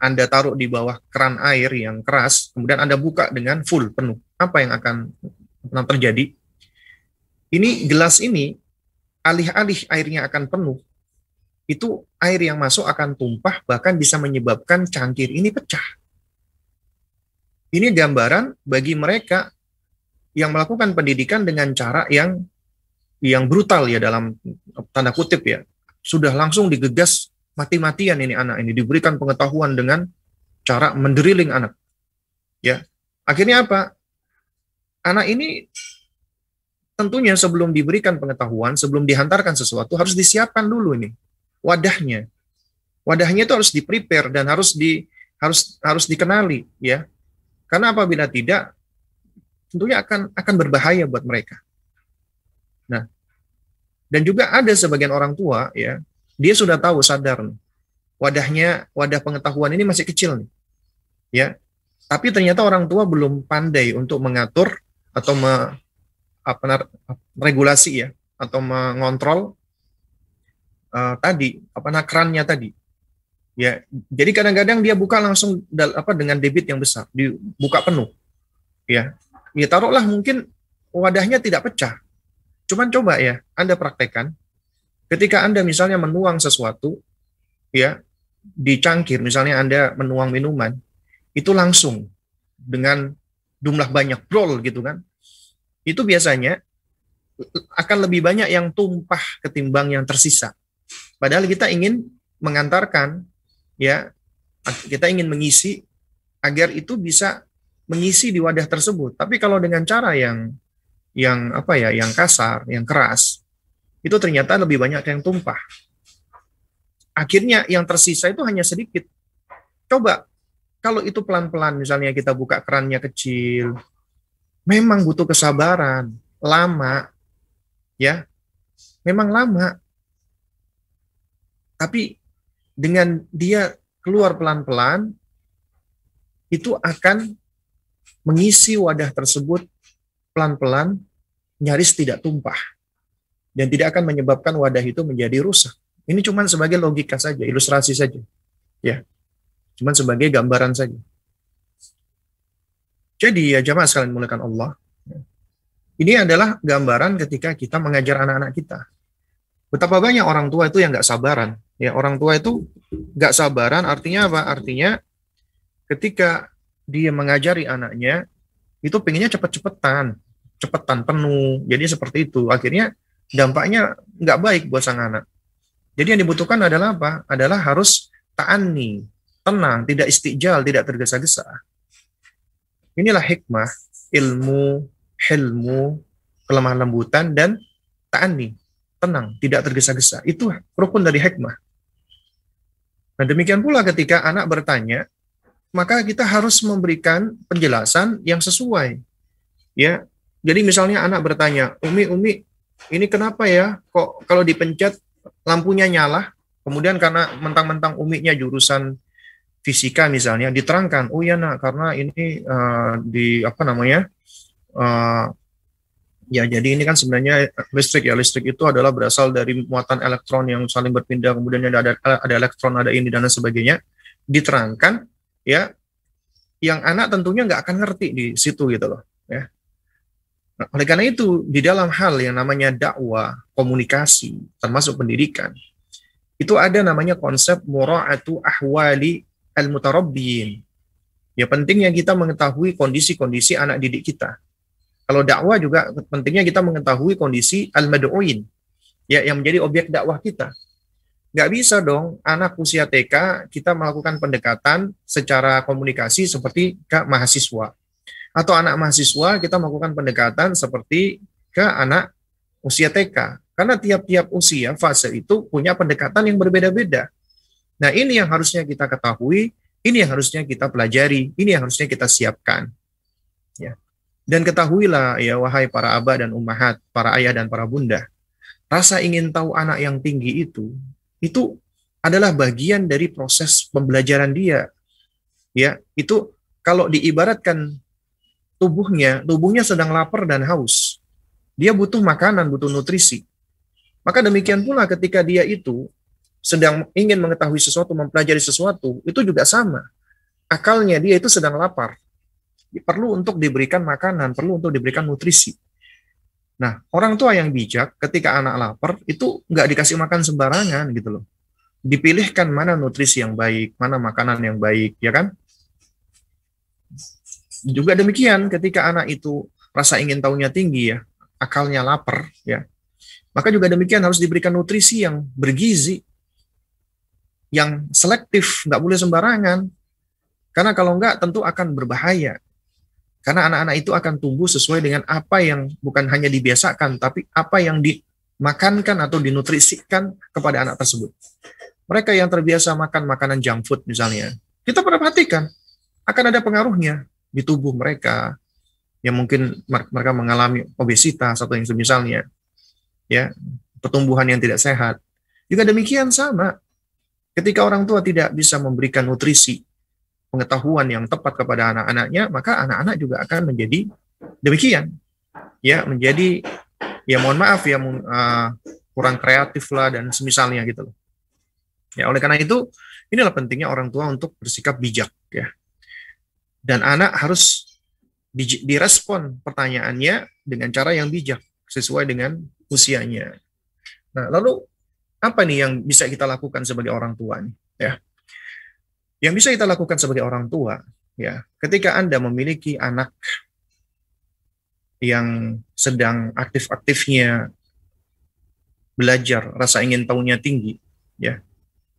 Anda taruh di bawah keran air yang keras, kemudian Anda buka dengan full penuh. Apa yang akan terjadi? Ini gelas ini alih-alih airnya akan penuh, itu air yang masuk akan tumpah bahkan bisa menyebabkan cangkir ini pecah. Ini gambaran bagi mereka yang melakukan pendidikan dengan cara yang yang brutal ya dalam tanda kutip ya. Sudah langsung digegas mati-matian ini anak ini diberikan pengetahuan dengan cara menderiling anak. Ya. Akhirnya apa? Anak ini tentunya sebelum diberikan pengetahuan, sebelum dihantarkan sesuatu harus disiapkan dulu ini wadahnya. Wadahnya itu harus di dan harus di harus harus dikenali ya. Karena apabila tidak tentunya akan akan berbahaya buat mereka. Nah, dan juga ada sebagian orang tua ya, dia sudah tahu sadar nih, wadahnya wadah pengetahuan ini masih kecil nih. Ya. Tapi ternyata orang tua belum pandai untuk mengatur atau me, apa, regulasi ya atau mengontrol uh, tadi apa nakrannya tadi ya jadi kadang-kadang dia buka langsung dal, apa dengan debit yang besar dibuka penuh ya ya taruhlah mungkin wadahnya tidak pecah cuman coba ya anda praktekkan ketika anda misalnya menuang sesuatu ya di cangkir misalnya anda menuang minuman itu langsung dengan jumlah banyak brol gitu kan itu biasanya akan lebih banyak yang tumpah ketimbang yang tersisa. Padahal kita ingin mengantarkan ya kita ingin mengisi agar itu bisa mengisi di wadah tersebut. Tapi kalau dengan cara yang yang apa ya, yang kasar, yang keras, itu ternyata lebih banyak yang tumpah. Akhirnya yang tersisa itu hanya sedikit. Coba kalau itu pelan-pelan misalnya kita buka kerannya kecil, memang butuh kesabaran, lama, ya, memang lama. Tapi dengan dia keluar pelan-pelan, itu akan mengisi wadah tersebut pelan-pelan, nyaris tidak tumpah. Dan tidak akan menyebabkan wadah itu menjadi rusak. Ini cuman sebagai logika saja, ilustrasi saja. Ya, cuman sebagai gambaran saja. Jadi ya jamaah sekalian mulakan Allah. Ya. Ini adalah gambaran ketika kita mengajar anak-anak kita. Betapa banyak orang tua itu yang nggak sabaran Ya, orang tua itu nggak sabaran artinya apa? Artinya ketika dia mengajari anaknya itu pengennya cepet-cepetan, cepetan penuh. Jadi seperti itu. Akhirnya dampaknya nggak baik buat sang anak. Jadi yang dibutuhkan adalah apa? Adalah harus ta'ani, tenang, tidak istijal, tidak tergesa-gesa. Inilah hikmah, ilmu, ilmu kelemahan lembutan, dan ta'ani, tenang, tidak tergesa-gesa. Itu rukun dari hikmah. Nah, demikian pula ketika anak bertanya, maka kita harus memberikan penjelasan yang sesuai. Ya. Jadi misalnya anak bertanya, "Umi, Umi, ini kenapa ya kok kalau dipencet lampunya nyala?" Kemudian karena mentang-mentang umiknya jurusan fisika misalnya diterangkan, "Oh iya, Nak, karena ini uh, di apa namanya? Uh, Ya, jadi ini kan sebenarnya eh, listrik ya. Listrik itu adalah berasal dari muatan elektron yang saling berpindah, kemudian ada eh, ada elektron, ada ini dan lain sebagainya. Diterangkan ya yang anak tentunya nggak akan ngerti di situ gitu loh, ya. Nah, oleh karena itu di dalam hal yang namanya dakwah, komunikasi, termasuk pendidikan, itu ada namanya konsep mura'atu ahwali al-mutarabbiyin. Ya pentingnya kita mengetahui kondisi-kondisi anak didik kita kalau dakwah juga pentingnya kita mengetahui kondisi al-mad'uin, ya yang menjadi objek dakwah kita. Nggak bisa dong anak usia TK kita melakukan pendekatan secara komunikasi seperti ke mahasiswa. Atau anak mahasiswa kita melakukan pendekatan seperti ke anak usia TK. Karena tiap-tiap usia fase itu punya pendekatan yang berbeda-beda. Nah ini yang harusnya kita ketahui, ini yang harusnya kita pelajari, ini yang harusnya kita siapkan. Dan ketahuilah ya wahai para abah dan ummahat, para ayah dan para bunda, rasa ingin tahu anak yang tinggi itu, itu adalah bagian dari proses pembelajaran dia. Ya, itu kalau diibaratkan tubuhnya, tubuhnya sedang lapar dan haus. Dia butuh makanan, butuh nutrisi. Maka demikian pula ketika dia itu sedang ingin mengetahui sesuatu, mempelajari sesuatu, itu juga sama. Akalnya dia itu sedang lapar perlu untuk diberikan makanan, perlu untuk diberikan nutrisi. Nah, orang tua yang bijak ketika anak lapar itu nggak dikasih makan sembarangan gitu loh. Dipilihkan mana nutrisi yang baik, mana makanan yang baik, ya kan? Juga demikian ketika anak itu rasa ingin tahunya tinggi ya, akalnya lapar ya. Maka juga demikian harus diberikan nutrisi yang bergizi, yang selektif, nggak boleh sembarangan. Karena kalau nggak tentu akan berbahaya karena anak-anak itu akan tumbuh sesuai dengan apa yang bukan hanya dibiasakan, tapi apa yang dimakankan atau dinutrisikan kepada anak tersebut. Mereka yang terbiasa makan makanan junk food misalnya, kita perhatikan akan ada pengaruhnya di tubuh mereka yang mungkin mereka mengalami obesitas atau yang semisalnya ya pertumbuhan yang tidak sehat juga demikian sama ketika orang tua tidak bisa memberikan nutrisi pengetahuan yang tepat kepada anak-anaknya, maka anak-anak juga akan menjadi demikian. Ya, menjadi ya mohon maaf ya uh, kurang kreatif lah dan semisalnya gitu loh. Ya, oleh karena itu inilah pentingnya orang tua untuk bersikap bijak ya. Dan anak harus direspon pertanyaannya dengan cara yang bijak sesuai dengan usianya. Nah, lalu apa nih yang bisa kita lakukan sebagai orang tua nih ya? Yang bisa kita lakukan sebagai orang tua, ya, ketika Anda memiliki anak yang sedang aktif-aktifnya belajar, rasa ingin tahunya tinggi, ya.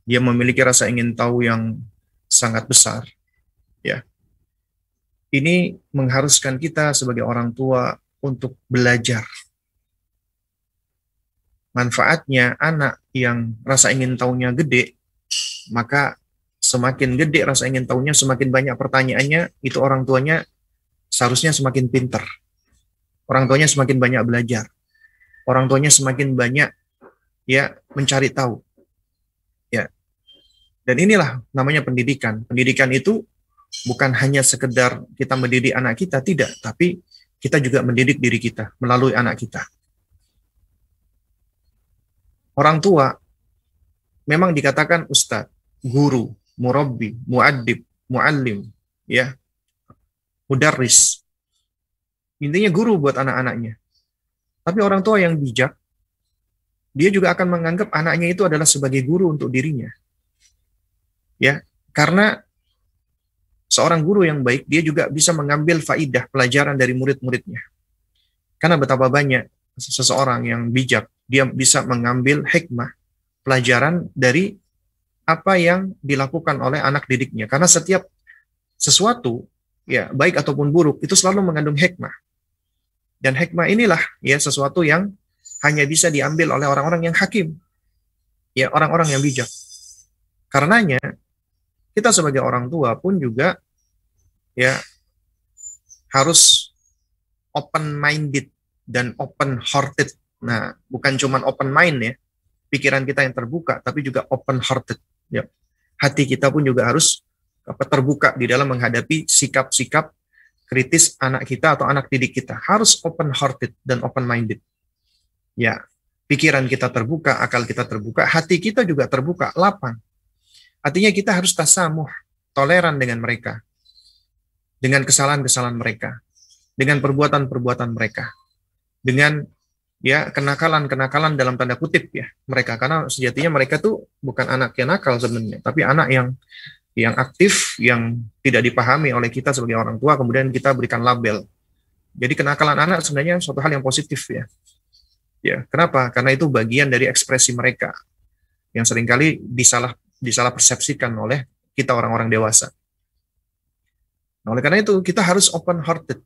Dia memiliki rasa ingin tahu yang sangat besar, ya. Ini mengharuskan kita sebagai orang tua untuk belajar. Manfaatnya anak yang rasa ingin tahunya gede, maka semakin gede rasa ingin tahunya, semakin banyak pertanyaannya, itu orang tuanya seharusnya semakin pinter. Orang tuanya semakin banyak belajar. Orang tuanya semakin banyak ya mencari tahu. Ya. Dan inilah namanya pendidikan. Pendidikan itu bukan hanya sekedar kita mendidik anak kita, tidak, tapi kita juga mendidik diri kita melalui anak kita. Orang tua memang dikatakan ustadz, guru, murabbi, muaddib, muallim, ya. Mudarris. Intinya guru buat anak-anaknya. Tapi orang tua yang bijak dia juga akan menganggap anaknya itu adalah sebagai guru untuk dirinya. Ya, karena seorang guru yang baik dia juga bisa mengambil faidah pelajaran dari murid-muridnya. Karena betapa banyak seseorang yang bijak dia bisa mengambil hikmah pelajaran dari apa yang dilakukan oleh anak didiknya karena setiap sesuatu ya baik ataupun buruk itu selalu mengandung hikmah dan hikmah inilah ya sesuatu yang hanya bisa diambil oleh orang-orang yang hakim ya orang-orang yang bijak karenanya kita sebagai orang tua pun juga ya harus open minded dan open hearted. Nah, bukan cuman open mind ya, pikiran kita yang terbuka, tapi juga open hearted ya, hati kita pun juga harus apa, terbuka di dalam menghadapi sikap-sikap kritis anak kita atau anak didik kita harus open hearted dan open minded. Ya, pikiran kita terbuka, akal kita terbuka, hati kita juga terbuka, lapang. Artinya kita harus tasamuh, toleran dengan mereka. Dengan kesalahan-kesalahan mereka, dengan perbuatan-perbuatan mereka, dengan ya kenakalan-kenakalan dalam tanda kutip ya mereka karena sejatinya mereka tuh bukan anak yang nakal sebenarnya tapi anak yang yang aktif yang tidak dipahami oleh kita sebagai orang tua kemudian kita berikan label jadi kenakalan anak sebenarnya suatu hal yang positif ya ya kenapa karena itu bagian dari ekspresi mereka yang seringkali disalah disalah persepsikan oleh kita orang-orang dewasa nah, oleh karena itu kita harus open hearted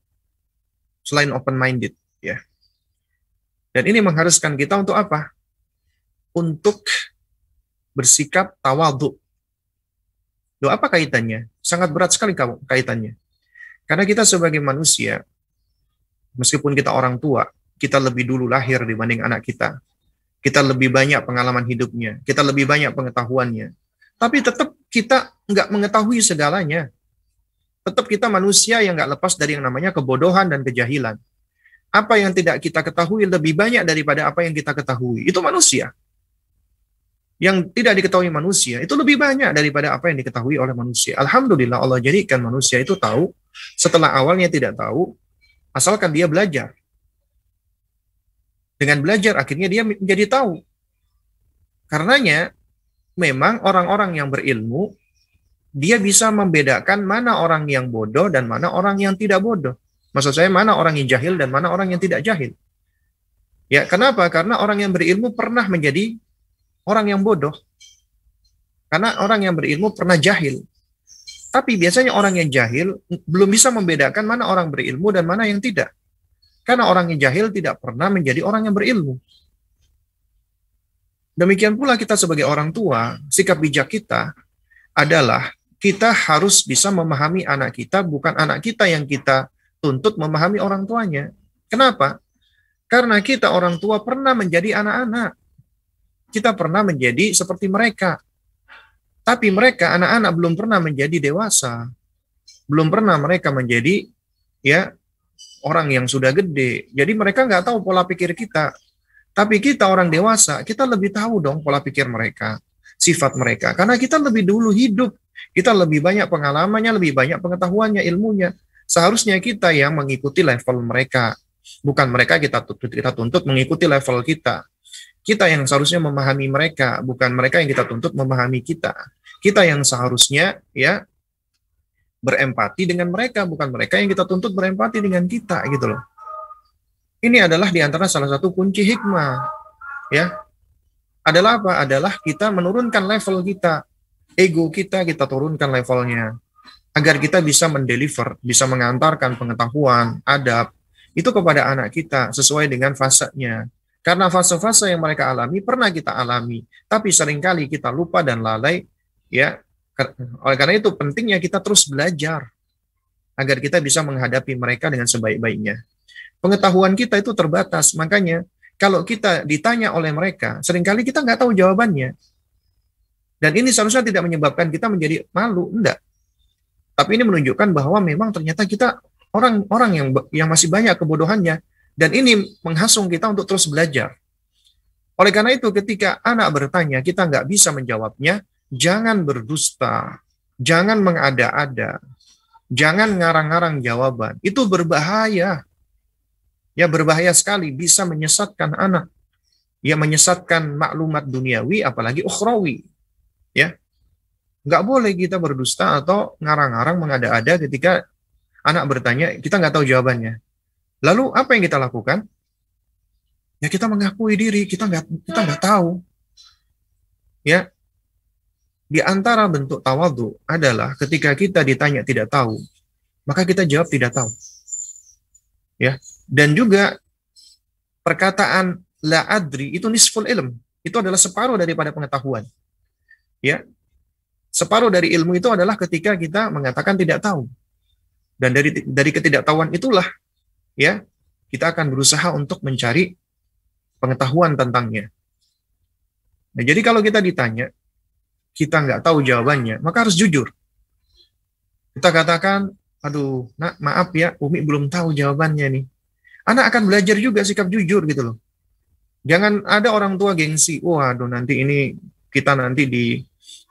selain open minded ya dan ini mengharuskan kita untuk apa? Untuk bersikap tawadu. Loh, apa kaitannya? Sangat berat sekali kaitannya. Karena kita sebagai manusia, meskipun kita orang tua, kita lebih dulu lahir dibanding anak kita. Kita lebih banyak pengalaman hidupnya, kita lebih banyak pengetahuannya. Tapi tetap kita nggak mengetahui segalanya. Tetap kita manusia yang nggak lepas dari yang namanya kebodohan dan kejahilan apa yang tidak kita ketahui lebih banyak daripada apa yang kita ketahui. Itu manusia. Yang tidak diketahui manusia itu lebih banyak daripada apa yang diketahui oleh manusia. Alhamdulillah Allah jadikan manusia itu tahu setelah awalnya tidak tahu asalkan dia belajar. Dengan belajar akhirnya dia menjadi tahu. Karenanya memang orang-orang yang berilmu dia bisa membedakan mana orang yang bodoh dan mana orang yang tidak bodoh. Maksud saya mana orang yang jahil dan mana orang yang tidak jahil. Ya, kenapa? Karena orang yang berilmu pernah menjadi orang yang bodoh. Karena orang yang berilmu pernah jahil. Tapi biasanya orang yang jahil belum bisa membedakan mana orang berilmu dan mana yang tidak. Karena orang yang jahil tidak pernah menjadi orang yang berilmu. Demikian pula kita sebagai orang tua, sikap bijak kita adalah kita harus bisa memahami anak kita, bukan anak kita yang kita tuntut memahami orang tuanya. Kenapa? Karena kita orang tua pernah menjadi anak-anak. Kita pernah menjadi seperti mereka. Tapi mereka anak-anak belum pernah menjadi dewasa. Belum pernah mereka menjadi ya orang yang sudah gede. Jadi mereka nggak tahu pola pikir kita. Tapi kita orang dewasa, kita lebih tahu dong pola pikir mereka, sifat mereka. Karena kita lebih dulu hidup, kita lebih banyak pengalamannya, lebih banyak pengetahuannya, ilmunya. Seharusnya kita yang mengikuti level mereka, bukan mereka kita tuntut, kita tuntut mengikuti level kita. Kita yang seharusnya memahami mereka, bukan mereka yang kita tuntut memahami kita. Kita yang seharusnya ya berempati dengan mereka, bukan mereka yang kita tuntut berempati dengan kita gitu loh. Ini adalah diantara salah satu kunci hikmah, ya. Adalah apa? Adalah kita menurunkan level kita, ego kita kita turunkan levelnya agar kita bisa mendeliver, bisa mengantarkan pengetahuan, adab itu kepada anak kita sesuai dengan fasenya. Karena fase-fase yang mereka alami pernah kita alami, tapi seringkali kita lupa dan lalai ya. Oleh karena itu pentingnya kita terus belajar agar kita bisa menghadapi mereka dengan sebaik-baiknya. Pengetahuan kita itu terbatas, makanya kalau kita ditanya oleh mereka, seringkali kita nggak tahu jawabannya. Dan ini seharusnya tidak menyebabkan kita menjadi malu, enggak. Tapi ini menunjukkan bahwa memang ternyata kita orang-orang yang yang masih banyak kebodohannya dan ini menghasung kita untuk terus belajar. Oleh karena itu ketika anak bertanya kita nggak bisa menjawabnya, jangan berdusta, jangan mengada-ada, jangan ngarang-ngarang jawaban. Itu berbahaya. Ya berbahaya sekali bisa menyesatkan anak. Ya menyesatkan maklumat duniawi apalagi ukhrawi. Ya. Nggak boleh kita berdusta atau ngarang-ngarang mengada-ada ketika anak bertanya, kita nggak tahu jawabannya. Lalu apa yang kita lakukan? Ya kita mengakui diri, kita nggak kita nggak tahu. Ya, di antara bentuk tawadu adalah ketika kita ditanya tidak tahu, maka kita jawab tidak tahu. Ya, dan juga perkataan la adri itu nisful ilm, itu adalah separuh daripada pengetahuan. Ya, Separuh dari ilmu itu adalah ketika kita mengatakan tidak tahu. Dan dari dari ketidaktahuan itulah ya kita akan berusaha untuk mencari pengetahuan tentangnya. Nah, jadi kalau kita ditanya, kita nggak tahu jawabannya, maka harus jujur. Kita katakan, aduh, nak, maaf ya, Umi belum tahu jawabannya nih. Anak akan belajar juga sikap jujur gitu loh. Jangan ada orang tua gengsi, waduh nanti ini kita nanti di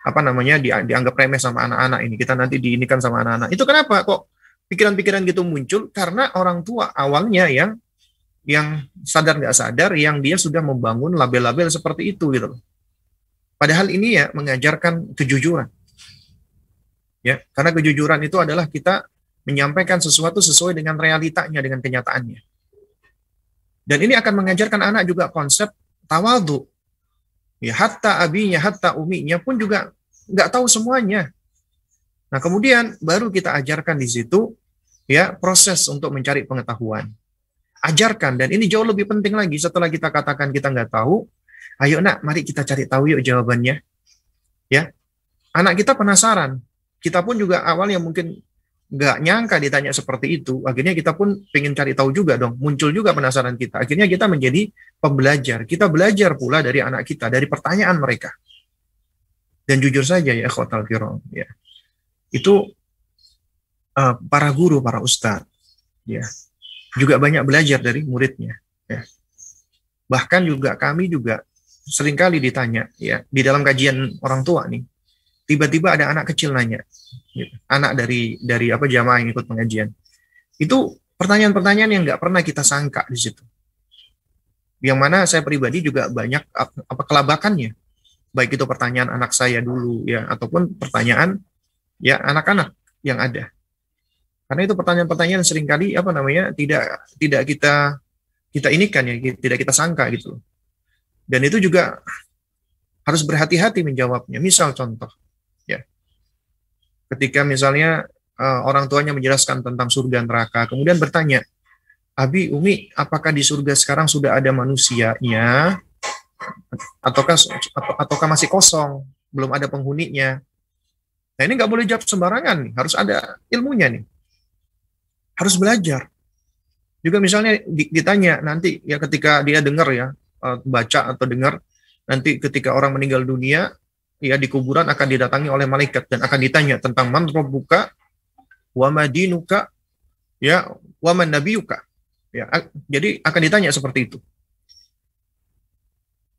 apa namanya di, dianggap remeh sama anak-anak ini kita nanti diinikan sama anak-anak itu kenapa kok pikiran-pikiran gitu muncul karena orang tua awalnya yang yang sadar nggak sadar yang dia sudah membangun label-label seperti itu gitu loh padahal ini ya mengajarkan kejujuran ya karena kejujuran itu adalah kita menyampaikan sesuatu sesuai dengan realitanya dengan kenyataannya dan ini akan mengajarkan anak juga konsep tawadu Ya, hatta abinya, hatta uminya pun juga nggak tahu semuanya. Nah, kemudian baru kita ajarkan di situ ya proses untuk mencari pengetahuan. Ajarkan dan ini jauh lebih penting lagi setelah kita katakan kita nggak tahu, ayo nak mari kita cari tahu yuk jawabannya. Ya. Anak kita penasaran. Kita pun juga awalnya mungkin nggak nyangka ditanya seperti itu, akhirnya kita pun pengen cari tahu juga dong, muncul juga penasaran kita. Akhirnya kita menjadi pembelajar, kita belajar pula dari anak kita, dari pertanyaan mereka. Dan jujur saja ya, khotal Kirong, ya itu uh, para guru, para ustadz, ya juga banyak belajar dari muridnya. Ya. Bahkan juga kami juga seringkali ditanya, ya di dalam kajian orang tua nih, tiba-tiba ada anak kecil nanya gitu. anak dari dari apa jamaah yang ikut pengajian itu pertanyaan-pertanyaan yang nggak pernah kita sangka di situ yang mana saya pribadi juga banyak apa kelabakannya baik itu pertanyaan anak saya dulu ya ataupun pertanyaan ya anak-anak yang ada karena itu pertanyaan-pertanyaan seringkali apa namanya tidak tidak kita kita ini kan ya tidak kita sangka gitu dan itu juga harus berhati-hati menjawabnya misal contoh ketika misalnya uh, orang tuanya menjelaskan tentang surga neraka, kemudian bertanya, Abi, Umi, apakah di surga sekarang sudah ada manusianya, ataukah atau, ataukah masih kosong, belum ada penghuninya? Nah ini nggak boleh jawab sembarangan, nih. harus ada ilmunya nih, harus belajar. Juga misalnya ditanya nanti ya ketika dia dengar ya eh, baca atau dengar nanti ketika orang meninggal dunia ya di kuburan akan didatangi oleh malaikat dan akan ditanya tentang man buka, wa madinuka ya wa man nabiyuka ya jadi akan ditanya seperti itu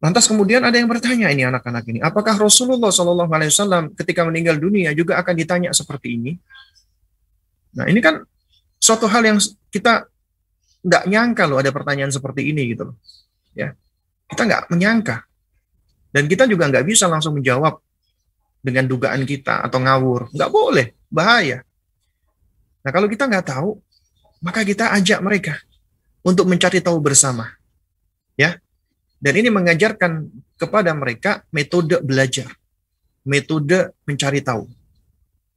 lantas kemudian ada yang bertanya ini anak-anak ini apakah Rasulullah Shallallahu alaihi wasallam ketika meninggal dunia juga akan ditanya seperti ini nah ini kan suatu hal yang kita nggak nyangka loh ada pertanyaan seperti ini gitu loh ya kita nggak menyangka dan kita juga nggak bisa langsung menjawab dengan dugaan kita atau ngawur. Nggak boleh, bahaya. Nah kalau kita nggak tahu, maka kita ajak mereka untuk mencari tahu bersama. ya. Dan ini mengajarkan kepada mereka metode belajar, metode mencari tahu.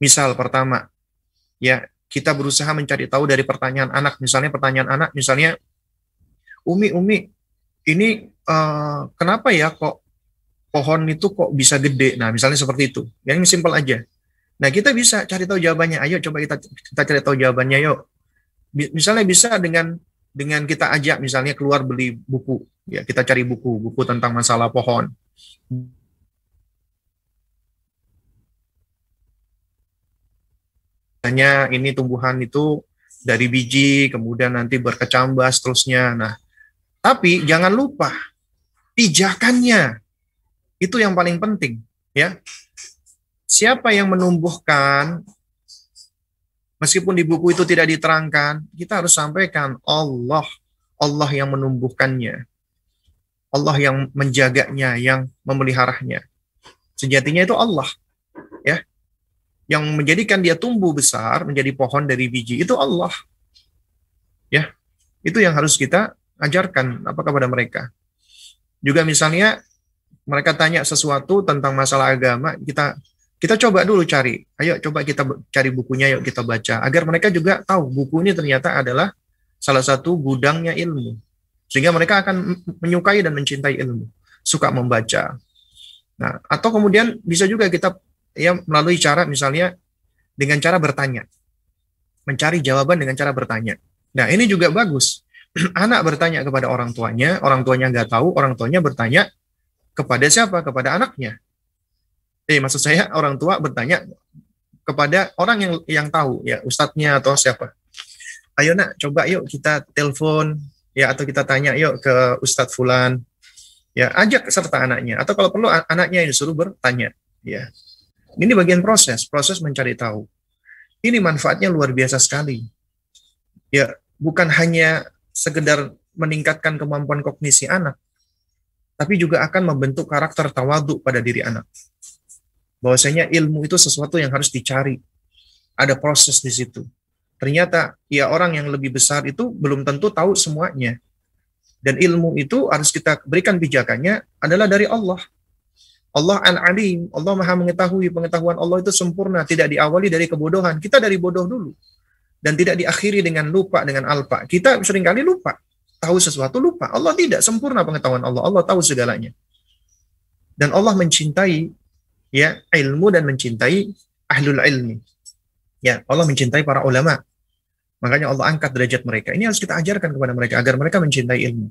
Misal pertama, ya kita berusaha mencari tahu dari pertanyaan anak. Misalnya pertanyaan anak, misalnya, Umi, Umi, ini uh, kenapa ya kok pohon itu kok bisa gede. Nah, misalnya seperti itu. Yang simpel aja. Nah, kita bisa cari tahu jawabannya. Ayo coba kita kita cari tahu jawabannya yuk. Misalnya bisa dengan dengan kita ajak misalnya keluar beli buku. Ya, kita cari buku, buku tentang masalah pohon. Hanya ini tumbuhan itu dari biji, kemudian nanti berkecambah seterusnya. Nah, tapi jangan lupa pijakannya. Itu yang paling penting, ya. Siapa yang menumbuhkan meskipun di buku itu tidak diterangkan, kita harus sampaikan Allah, Allah yang menumbuhkannya. Allah yang menjaganya, yang memeliharanya. Sejatinya itu Allah. Ya. Yang menjadikan dia tumbuh besar, menjadi pohon dari biji itu Allah. Ya. Itu yang harus kita ajarkan apa kepada mereka. Juga misalnya mereka tanya sesuatu tentang masalah agama, kita kita coba dulu cari. Ayo coba kita cari bukunya, yuk kita baca agar mereka juga tahu buku ini ternyata adalah salah satu gudangnya ilmu. Sehingga mereka akan menyukai dan mencintai ilmu, suka membaca. Nah, atau kemudian bisa juga kita ya melalui cara misalnya dengan cara bertanya. Mencari jawaban dengan cara bertanya. Nah, ini juga bagus. Anak bertanya kepada orang tuanya, orang tuanya nggak tahu, orang tuanya bertanya, kepada siapa? Kepada anaknya. Eh, maksud saya orang tua bertanya kepada orang yang yang tahu, ya ustadznya atau siapa. Ayo nak, coba yuk kita telepon, ya atau kita tanya yuk ke ustadz fulan. Ya, ajak serta anaknya. Atau kalau perlu anaknya yang disuruh bertanya. Ya, ini bagian proses, proses mencari tahu. Ini manfaatnya luar biasa sekali. Ya, bukan hanya sekedar meningkatkan kemampuan kognisi anak, tapi juga akan membentuk karakter tawaduk pada diri anak. Bahwasanya ilmu itu sesuatu yang harus dicari. Ada proses di situ. Ternyata ya orang yang lebih besar itu belum tentu tahu semuanya. Dan ilmu itu harus kita berikan pijakannya adalah dari Allah. Allah an alim Allah maha mengetahui, pengetahuan Allah itu sempurna, tidak diawali dari kebodohan. Kita dari bodoh dulu. Dan tidak diakhiri dengan lupa, dengan alpa. Kita seringkali lupa tahu sesuatu lupa. Allah tidak sempurna pengetahuan Allah. Allah tahu segalanya. Dan Allah mencintai ya ilmu dan mencintai ahlul ilmi. Ya, Allah mencintai para ulama. Makanya Allah angkat derajat mereka. Ini harus kita ajarkan kepada mereka agar mereka mencintai ilmu.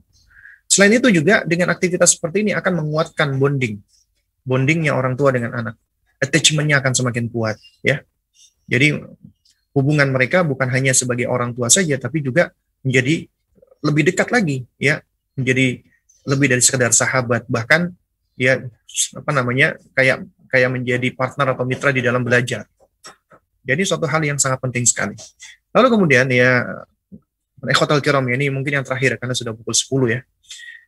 Selain itu juga dengan aktivitas seperti ini akan menguatkan bonding. Bondingnya orang tua dengan anak. Attachmentnya akan semakin kuat. ya. Jadi hubungan mereka bukan hanya sebagai orang tua saja, tapi juga menjadi lebih dekat lagi ya menjadi lebih dari sekedar sahabat bahkan ya apa namanya kayak kayak menjadi partner atau mitra di dalam belajar. Jadi suatu hal yang sangat penting sekali. Lalu kemudian ya hotel kiram ya, ini mungkin yang terakhir karena sudah pukul 10 ya.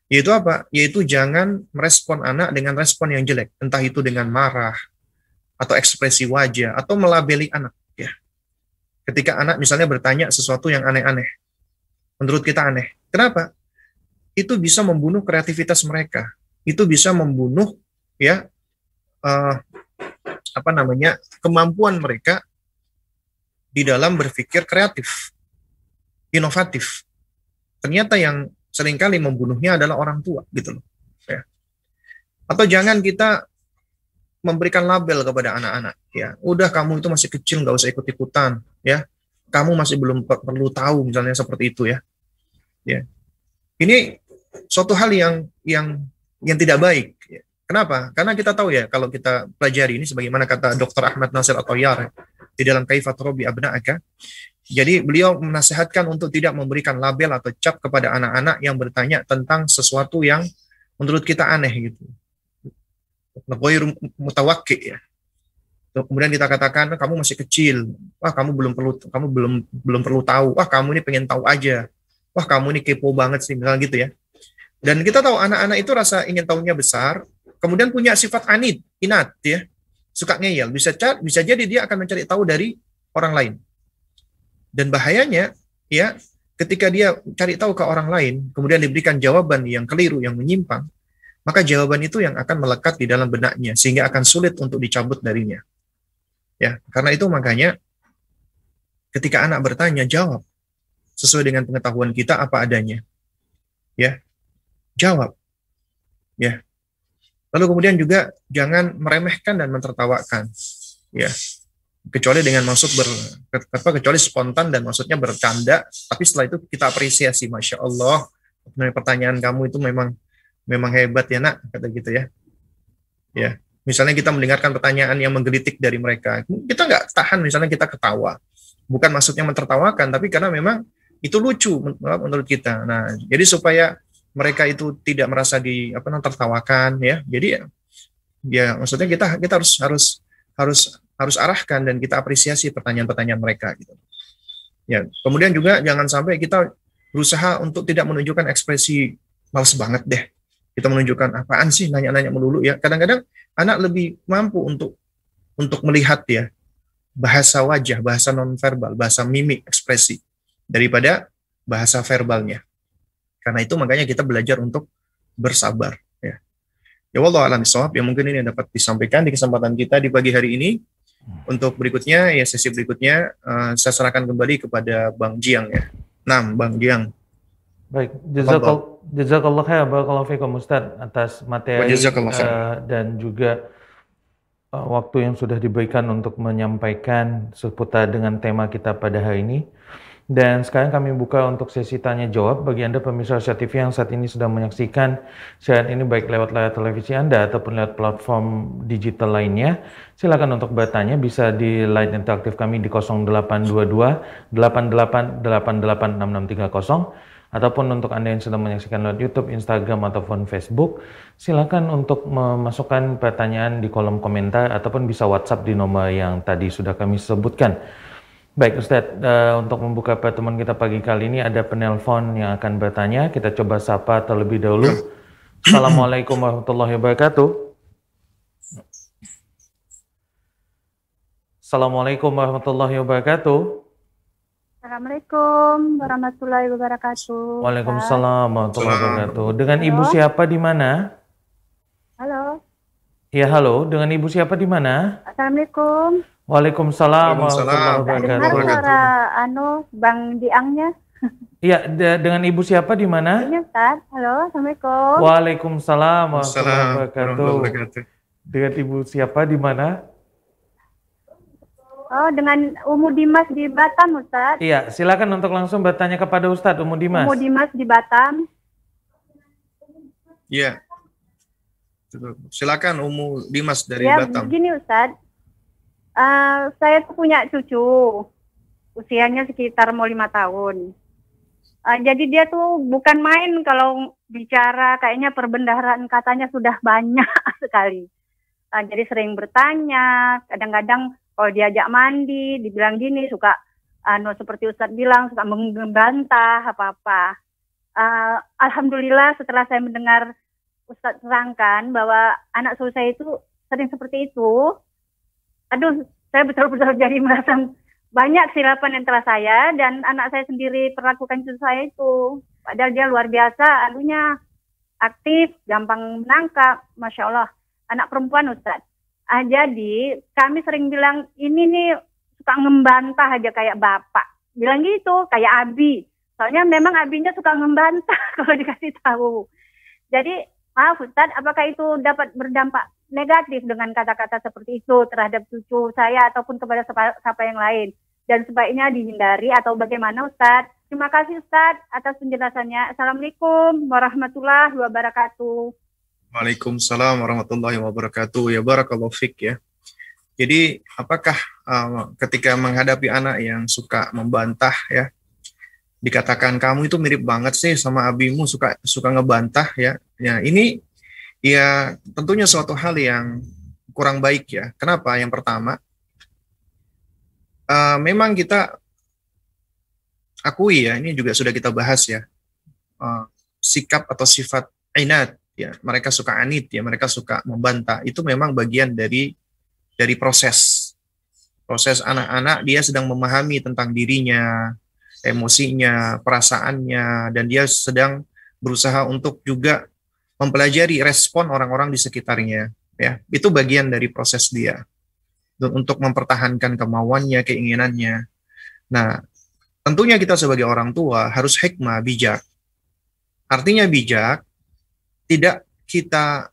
Yaitu apa? Yaitu jangan merespon anak dengan respon yang jelek, entah itu dengan marah atau ekspresi wajah atau melabeli anak ya. Ketika anak misalnya bertanya sesuatu yang aneh-aneh, menurut kita aneh. Kenapa? Itu bisa membunuh kreativitas mereka. Itu bisa membunuh ya uh, apa namanya kemampuan mereka di dalam berpikir kreatif, inovatif. Ternyata yang seringkali membunuhnya adalah orang tua gitu loh. Ya. Atau jangan kita memberikan label kepada anak-anak ya udah kamu itu masih kecil nggak usah ikut ikutan ya kamu masih belum perlu tahu misalnya seperti itu ya ya ini suatu hal yang yang yang tidak baik ya. kenapa karena kita tahu ya kalau kita pelajari ini sebagaimana kata Dr Ahmad Nasir Atoyar ya, di dalam Kaifat Robi Abnaaka jadi beliau menasehatkan untuk tidak memberikan label atau cap kepada anak-anak yang bertanya tentang sesuatu yang menurut kita aneh gitu Negoir mutawakki ya kemudian kita katakan kamu masih kecil wah kamu belum perlu kamu belum belum perlu tahu wah kamu ini pengen tahu aja wah kamu ini kepo banget sih misalnya gitu ya. Dan kita tahu anak-anak itu rasa ingin tahunya besar, kemudian punya sifat anit inat ya. Suka ngeyel, bisa cat, bisa jadi dia akan mencari tahu dari orang lain. Dan bahayanya ya ketika dia cari tahu ke orang lain, kemudian diberikan jawaban yang keliru, yang menyimpang, maka jawaban itu yang akan melekat di dalam benaknya sehingga akan sulit untuk dicabut darinya. Ya, karena itu makanya ketika anak bertanya jawab sesuai dengan pengetahuan kita apa adanya? Ya. Jawab. Ya. Lalu kemudian juga jangan meremehkan dan mentertawakan. Ya. Kecuali dengan maksud ber, apa kecuali spontan dan maksudnya bercanda, tapi setelah itu kita apresiasi, masya Allah, pertanyaan kamu itu memang memang hebat ya nak, kata gitu ya. Ya, misalnya kita mendengarkan pertanyaan yang menggelitik dari mereka, kita nggak tahan misalnya kita ketawa. Bukan maksudnya mentertawakan, tapi karena memang itu lucu menurut kita. Nah, jadi supaya mereka itu tidak merasa di apa namanya tertawakan ya. Jadi ya maksudnya kita kita harus harus harus harus arahkan dan kita apresiasi pertanyaan-pertanyaan mereka gitu. Ya, kemudian juga jangan sampai kita berusaha untuk tidak menunjukkan ekspresi males banget deh. Kita menunjukkan apaan sih nanya-nanya melulu ya. Kadang-kadang anak lebih mampu untuk untuk melihat ya bahasa wajah, bahasa nonverbal, bahasa mimik, ekspresi daripada bahasa verbalnya. Karena itu makanya kita belajar untuk bersabar. Ya, ya Allah alam isawab, yang mungkin ini dapat disampaikan di kesempatan kita di pagi hari ini. Untuk berikutnya, ya sesi berikutnya, uh, saya serahkan kembali kepada Bang Jiang ya. Nam, Bang Jiang. Baik, jazakal, jazakallah khair, barakallahu fikum Ustaz atas materi uh, dan juga uh, waktu yang sudah diberikan untuk menyampaikan seputar dengan tema kita pada hari ini. Dan sekarang kami buka untuk sesi tanya jawab bagi Anda pemirsa Asia TV yang saat ini sedang menyaksikan siaran ini baik lewat layar televisi Anda ataupun lewat platform digital lainnya. Silakan untuk bertanya bisa di line interaktif kami di 0822 6630 ataupun untuk Anda yang sudah menyaksikan lewat YouTube, Instagram ataupun Facebook, silakan untuk memasukkan pertanyaan di kolom komentar ataupun bisa WhatsApp di nomor yang tadi sudah kami sebutkan. Baik Ustadz, uh, untuk membuka pertemuan kita pagi kali ini ada penelpon yang akan bertanya. Kita coba sapa terlebih dahulu. Assalamualaikum warahmatullahi wabarakatuh. Assalamualaikum warahmatullahi wabarakatuh. Assalamualaikum warahmatullahi wabarakatuh. Waalaikumsalam warahmatullahi wabarakatuh. Dengan halo. ibu siapa di mana? Halo. Ya halo, dengan ibu siapa di mana? Assalamualaikum. Waalaikumsalam. Waalaikumsalam. suara Anu Bang Diangnya. Iya, de dengan Ibu siapa di mana? Ini Ustaz. Halo, Assalamualaikum. Waalaikumsalam. Waalaikumsalam. Wabarakatuh. Dengan Ibu siapa di mana? Oh, dengan Umu Dimas di Batam, Ustaz. Iya, silakan untuk langsung bertanya kepada Ustaz Umu Dimas. Umu Dimas di Batam. Iya. Silakan Umu Dimas dari ya, Batam. Ya, begini Ustaz Eh, saya tuh punya cucu, usianya sekitar mau lima tahun. Uh, jadi dia tuh bukan main kalau bicara kayaknya perbendaharaan katanya sudah banyak sekali. Uh, jadi sering bertanya, kadang-kadang kalau diajak mandi, dibilang gini, suka uh, seperti Ustadz bilang, suka membantah apa-apa. Uh, Alhamdulillah setelah saya mendengar Ustadz terangkan bahwa anak saya itu sering seperti itu, aduh saya betul-betul jadi merasa banyak silapan yang telah saya dan anak saya sendiri perlakukan itu saya itu padahal dia luar biasa anunya aktif gampang menangkap masya Allah anak perempuan ustadz ah, jadi kami sering bilang ini nih suka ngembantah aja kayak bapak bilang gitu kayak Abi soalnya memang Abinya suka ngembantah kalau dikasih tahu jadi maaf Ustad, apakah itu dapat berdampak negatif dengan kata-kata seperti itu terhadap cucu saya ataupun kepada siapa yang lain dan sebaiknya dihindari atau bagaimana Ustadz? Terima kasih Ustadz atas penjelasannya. Assalamualaikum warahmatullahi wabarakatuh. Waalaikumsalam warahmatullahi wabarakatuh. Ya barakallahu fik ya. Jadi apakah uh, ketika menghadapi anak yang suka membantah ya dikatakan kamu itu mirip banget sih sama abimu suka suka ngebantah ya. Ya ini Ya, tentunya suatu hal yang kurang baik ya. Kenapa? Yang pertama, uh, memang kita akui ya, ini juga sudah kita bahas ya, uh, sikap atau sifat inat ya, mereka suka anit ya, mereka suka membantah. Itu memang bagian dari dari proses proses anak-anak dia sedang memahami tentang dirinya, emosinya, perasaannya, dan dia sedang berusaha untuk juga mempelajari respon orang-orang di sekitarnya ya itu bagian dari proses dia untuk mempertahankan kemauannya keinginannya nah tentunya kita sebagai orang tua harus hikmah bijak artinya bijak tidak kita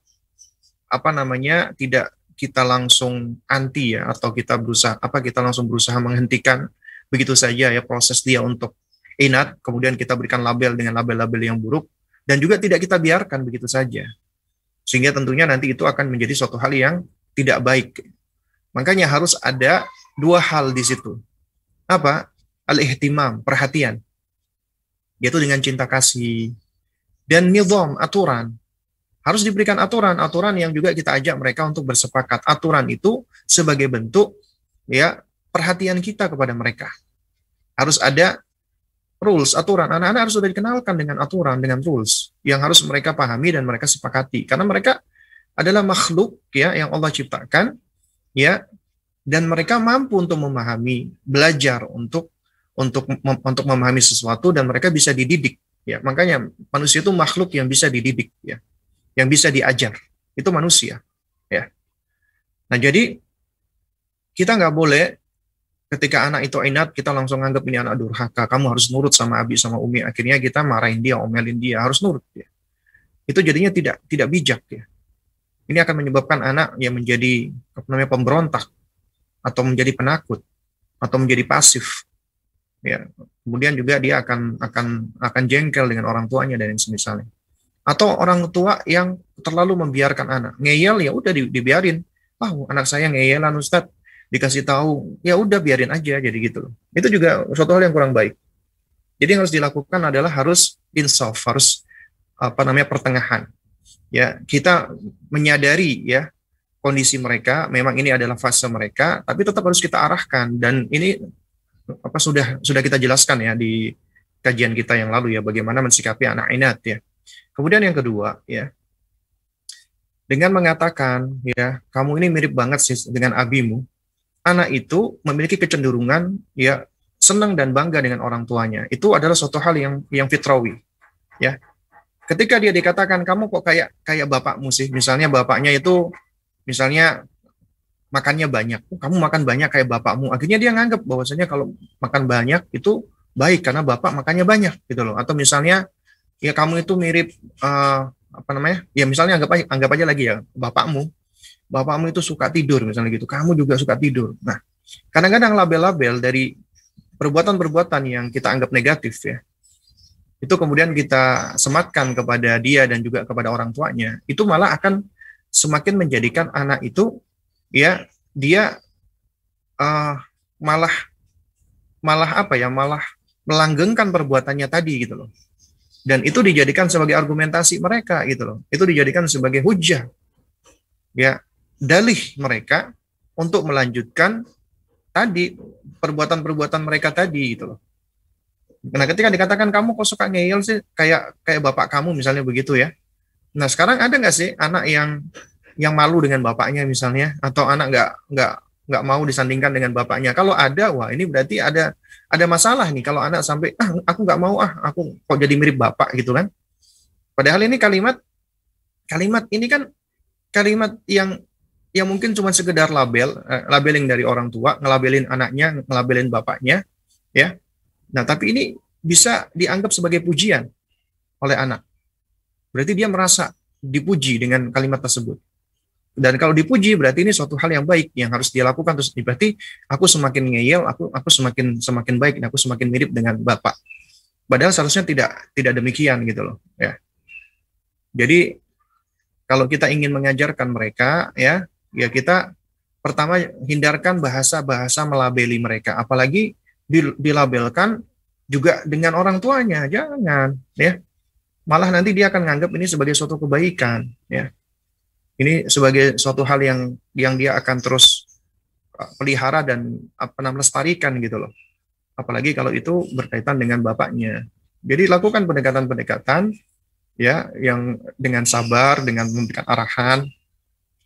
apa namanya tidak kita langsung anti ya atau kita berusaha apa kita langsung berusaha menghentikan begitu saja ya proses dia untuk inat kemudian kita berikan label dengan label-label yang buruk dan juga tidak kita biarkan begitu saja. Sehingga tentunya nanti itu akan menjadi suatu hal yang tidak baik. Makanya harus ada dua hal di situ. Apa? Al-ihtimam, perhatian. Yaitu dengan cinta kasih. Dan nizam, aturan. Harus diberikan aturan-aturan yang juga kita ajak mereka untuk bersepakat. Aturan itu sebagai bentuk ya perhatian kita kepada mereka. Harus ada rules, aturan. Anak-anak harus sudah dikenalkan dengan aturan, dengan rules yang harus mereka pahami dan mereka sepakati. Karena mereka adalah makhluk ya yang Allah ciptakan ya dan mereka mampu untuk memahami, belajar untuk untuk mem, untuk memahami sesuatu dan mereka bisa dididik ya. Makanya manusia itu makhluk yang bisa dididik ya. Yang bisa diajar. Itu manusia ya. Nah, jadi kita nggak boleh ketika anak itu inat kita langsung anggap ini anak durhaka kamu harus nurut sama abi sama umi akhirnya kita marahin dia omelin dia harus nurut ya itu jadinya tidak tidak bijak ya ini akan menyebabkan anak yang menjadi apa namanya pemberontak atau menjadi penakut atau menjadi pasif ya kemudian juga dia akan akan akan jengkel dengan orang tuanya dan yang semisalnya atau orang tua yang terlalu membiarkan anak ngeyel ya udah dibiarin ah oh, anak saya ngeyelan Ustadz dikasih tahu ya udah biarin aja jadi gitu loh itu juga suatu hal yang kurang baik jadi yang harus dilakukan adalah harus insaf harus apa namanya pertengahan ya kita menyadari ya kondisi mereka memang ini adalah fase mereka tapi tetap harus kita arahkan dan ini apa sudah sudah kita jelaskan ya di kajian kita yang lalu ya bagaimana mensikapi anak inat ya kemudian yang kedua ya dengan mengatakan ya kamu ini mirip banget sih dengan abimu anak itu memiliki kecenderungan ya senang dan bangga dengan orang tuanya. Itu adalah suatu hal yang yang fitrawi. Ya. Ketika dia dikatakan kamu kok kayak kayak bapakmu sih, misalnya bapaknya itu misalnya makannya banyak, oh, kamu makan banyak kayak bapakmu. Akhirnya dia nganggap bahwasanya kalau makan banyak itu baik karena bapak makannya banyak gitu loh. Atau misalnya ya kamu itu mirip uh, apa namanya? Ya misalnya anggap aja, anggap aja lagi ya bapakmu bapakmu itu suka tidur misalnya gitu, kamu juga suka tidur. Nah, kadang-kadang label-label dari perbuatan-perbuatan yang kita anggap negatif ya, itu kemudian kita sematkan kepada dia dan juga kepada orang tuanya, itu malah akan semakin menjadikan anak itu ya dia uh, malah malah apa ya malah melanggengkan perbuatannya tadi gitu loh dan itu dijadikan sebagai argumentasi mereka gitu loh itu dijadikan sebagai hujah ya dalih mereka untuk melanjutkan tadi perbuatan-perbuatan mereka tadi gitu loh. Nah, ketika dikatakan kamu kok suka ngeyel sih kayak kayak bapak kamu misalnya begitu ya. Nah, sekarang ada nggak sih anak yang yang malu dengan bapaknya misalnya atau anak nggak nggak nggak mau disandingkan dengan bapaknya. Kalau ada, wah ini berarti ada ada masalah nih. Kalau anak sampai ah aku nggak mau ah aku kok jadi mirip bapak gitu kan. Padahal ini kalimat kalimat ini kan kalimat yang Ya mungkin cuma sekedar label, eh, labeling dari orang tua, ngelabelin anaknya, ngelabelin bapaknya, ya. Nah, tapi ini bisa dianggap sebagai pujian oleh anak. Berarti dia merasa dipuji dengan kalimat tersebut. Dan kalau dipuji berarti ini suatu hal yang baik yang harus dia lakukan terus berarti aku semakin ngeyel, aku aku semakin semakin baik dan aku semakin mirip dengan bapak. Padahal seharusnya tidak tidak demikian gitu loh, ya. Jadi kalau kita ingin mengajarkan mereka ya ya kita pertama hindarkan bahasa-bahasa melabeli mereka, apalagi dilabelkan juga dengan orang tuanya, jangan ya. Malah nanti dia akan nganggap ini sebagai suatu kebaikan ya. Ini sebagai suatu hal yang yang dia akan terus e, pelihara dan apa namanya lestarikan gitu loh. Apalagi kalau itu berkaitan dengan bapaknya. Jadi lakukan pendekatan-pendekatan ya yang dengan sabar, dengan memberikan arahan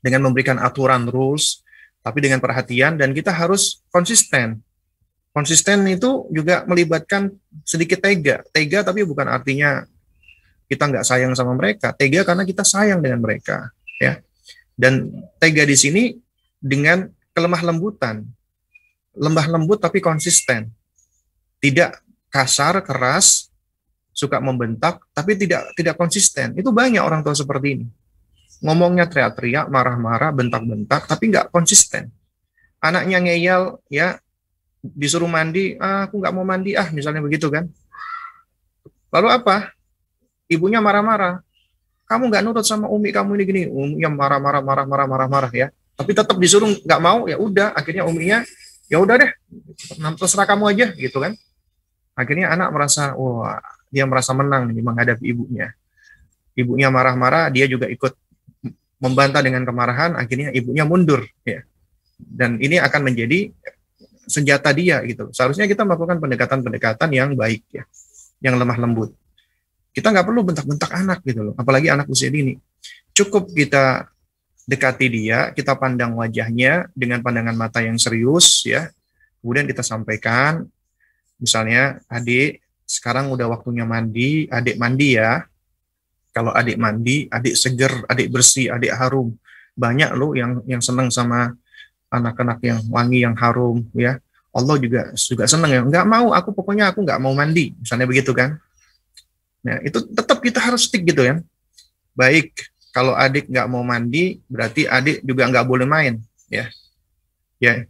dengan memberikan aturan rules, tapi dengan perhatian dan kita harus konsisten. Konsisten itu juga melibatkan sedikit tega. Tega tapi bukan artinya kita nggak sayang sama mereka. Tega karena kita sayang dengan mereka, ya. Dan tega di sini dengan kelemah lembutan, lembah lembut tapi konsisten, tidak kasar keras, suka membentak tapi tidak tidak konsisten. Itu banyak orang tua seperti ini ngomongnya teriak-teriak, marah-marah, bentak-bentak, tapi nggak konsisten. Anaknya ngeyel, ya disuruh mandi, ah, aku nggak mau mandi ah, misalnya begitu kan. Lalu apa? Ibunya marah-marah. Kamu nggak nurut sama umi kamu ini gini, umi yang marah-marah, marah-marah, marah-marah ya. Tapi tetap disuruh nggak mau, ya udah. Akhirnya uminya, ya udah deh, terserah kamu aja gitu kan. Akhirnya anak merasa, wah, dia merasa menang nih menghadapi ibunya. Ibunya marah-marah, dia juga ikut membantah dengan kemarahan, akhirnya ibunya mundur. Ya. Dan ini akan menjadi senjata dia gitu. Seharusnya kita melakukan pendekatan-pendekatan yang baik ya, yang lemah lembut. Kita nggak perlu bentak-bentak anak gitu loh, apalagi anak usia dini. Cukup kita dekati dia, kita pandang wajahnya dengan pandangan mata yang serius ya. Kemudian kita sampaikan, misalnya adik sekarang udah waktunya mandi, adik mandi ya. Kalau adik mandi, adik seger, adik bersih, adik harum. Banyak loh yang yang senang sama anak-anak yang wangi, yang harum, ya. Allah juga juga senang ya. Enggak mau, aku pokoknya aku gak mau mandi, misalnya begitu kan. Nah itu tetap kita harus stick gitu ya. Baik, kalau adik gak mau mandi, berarti adik juga gak boleh main, ya. Ya,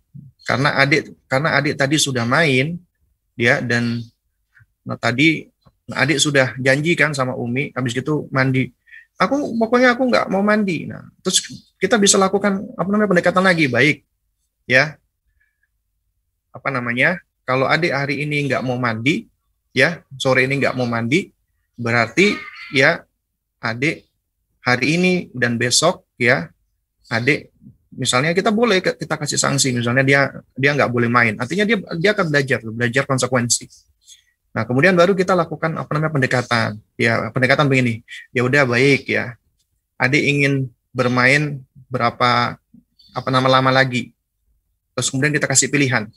karena adik karena adik tadi sudah main, ya dan nah, tadi Nah, adik sudah janji kan sama Umi, habis gitu mandi. Aku pokoknya aku nggak mau mandi. Nah, terus kita bisa lakukan apa namanya pendekatan lagi baik, ya. Apa namanya? Kalau adik hari ini nggak mau mandi, ya sore ini nggak mau mandi, berarti ya adik hari ini dan besok ya adik misalnya kita boleh kita kasih sanksi misalnya dia dia nggak boleh main artinya dia dia akan belajar belajar konsekuensi Nah, kemudian baru kita lakukan apa namanya pendekatan. Ya, pendekatan begini. Ya udah baik ya. Adik ingin bermain berapa apa nama lama lagi. Terus kemudian kita kasih pilihan.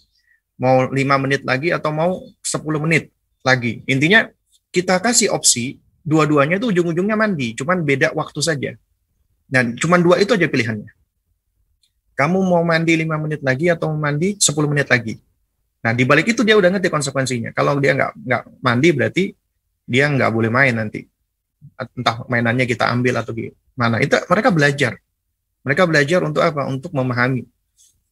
Mau 5 menit lagi atau mau 10 menit lagi. Intinya kita kasih opsi, dua-duanya itu ujung-ujungnya mandi, cuman beda waktu saja. Dan cuman dua itu aja pilihannya. Kamu mau mandi 5 menit lagi atau mau mandi 10 menit lagi? Nah, di balik itu dia udah ngerti konsekuensinya. Kalau dia nggak nggak mandi berarti dia nggak boleh main nanti. Entah mainannya kita ambil atau gimana. Itu mereka belajar. Mereka belajar untuk apa? Untuk memahami,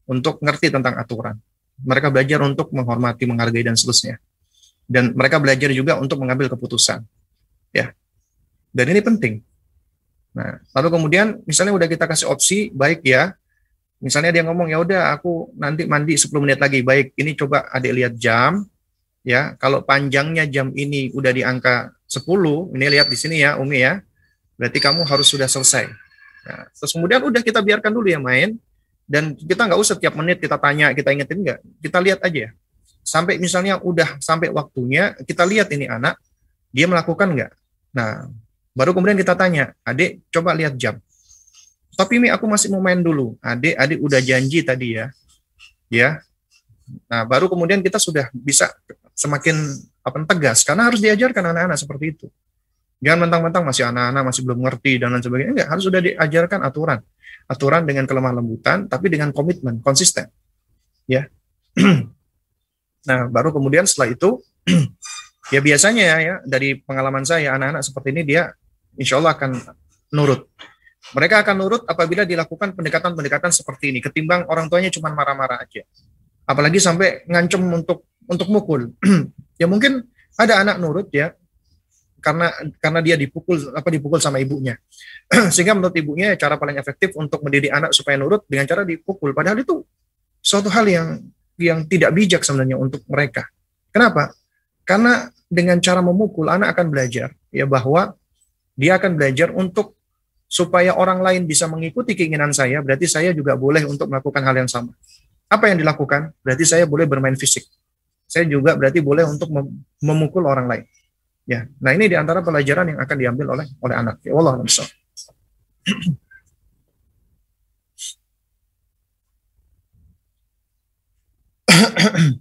untuk ngerti tentang aturan. Mereka belajar untuk menghormati, menghargai dan seterusnya. Dan mereka belajar juga untuk mengambil keputusan. Ya. Dan ini penting. Nah, lalu kemudian misalnya udah kita kasih opsi baik ya misalnya dia ngomong ya udah aku nanti mandi 10 menit lagi baik ini coba adik lihat jam ya kalau panjangnya jam ini udah di angka 10 ini lihat di sini ya Umi ya berarti kamu harus sudah selesai nah, terus kemudian udah kita biarkan dulu ya main dan kita nggak usah tiap menit kita tanya kita ingetin nggak kita lihat aja ya. sampai misalnya udah sampai waktunya kita lihat ini anak dia melakukan nggak nah baru kemudian kita tanya adik coba lihat jam tapi Mi aku masih mau main dulu. Adik, adik udah janji tadi ya. Ya. Nah, baru kemudian kita sudah bisa semakin apa tegas karena harus diajarkan anak-anak seperti itu. Jangan mentang-mentang masih anak-anak masih belum ngerti dan lain sebagainya. Enggak, harus sudah diajarkan aturan. Aturan dengan kelemah lembutan tapi dengan komitmen, konsisten. Ya. nah, baru kemudian setelah itu ya biasanya ya, ya dari pengalaman saya anak-anak seperti ini dia insya Allah akan nurut mereka akan nurut apabila dilakukan pendekatan-pendekatan seperti ini, ketimbang orang tuanya cuma marah-marah aja. Apalagi sampai ngancem untuk untuk mukul. ya mungkin ada anak nurut ya, karena karena dia dipukul apa dipukul sama ibunya. Sehingga menurut ibunya cara paling efektif untuk mendidik anak supaya nurut dengan cara dipukul. Padahal itu suatu hal yang yang tidak bijak sebenarnya untuk mereka. Kenapa? Karena dengan cara memukul anak akan belajar ya bahwa dia akan belajar untuk supaya orang lain bisa mengikuti keinginan saya, berarti saya juga boleh untuk melakukan hal yang sama. Apa yang dilakukan? Berarti saya boleh bermain fisik. Saya juga berarti boleh untuk memukul orang lain. Ya, nah ini di antara pelajaran yang akan diambil oleh oleh anak. Ya Allah Ahem.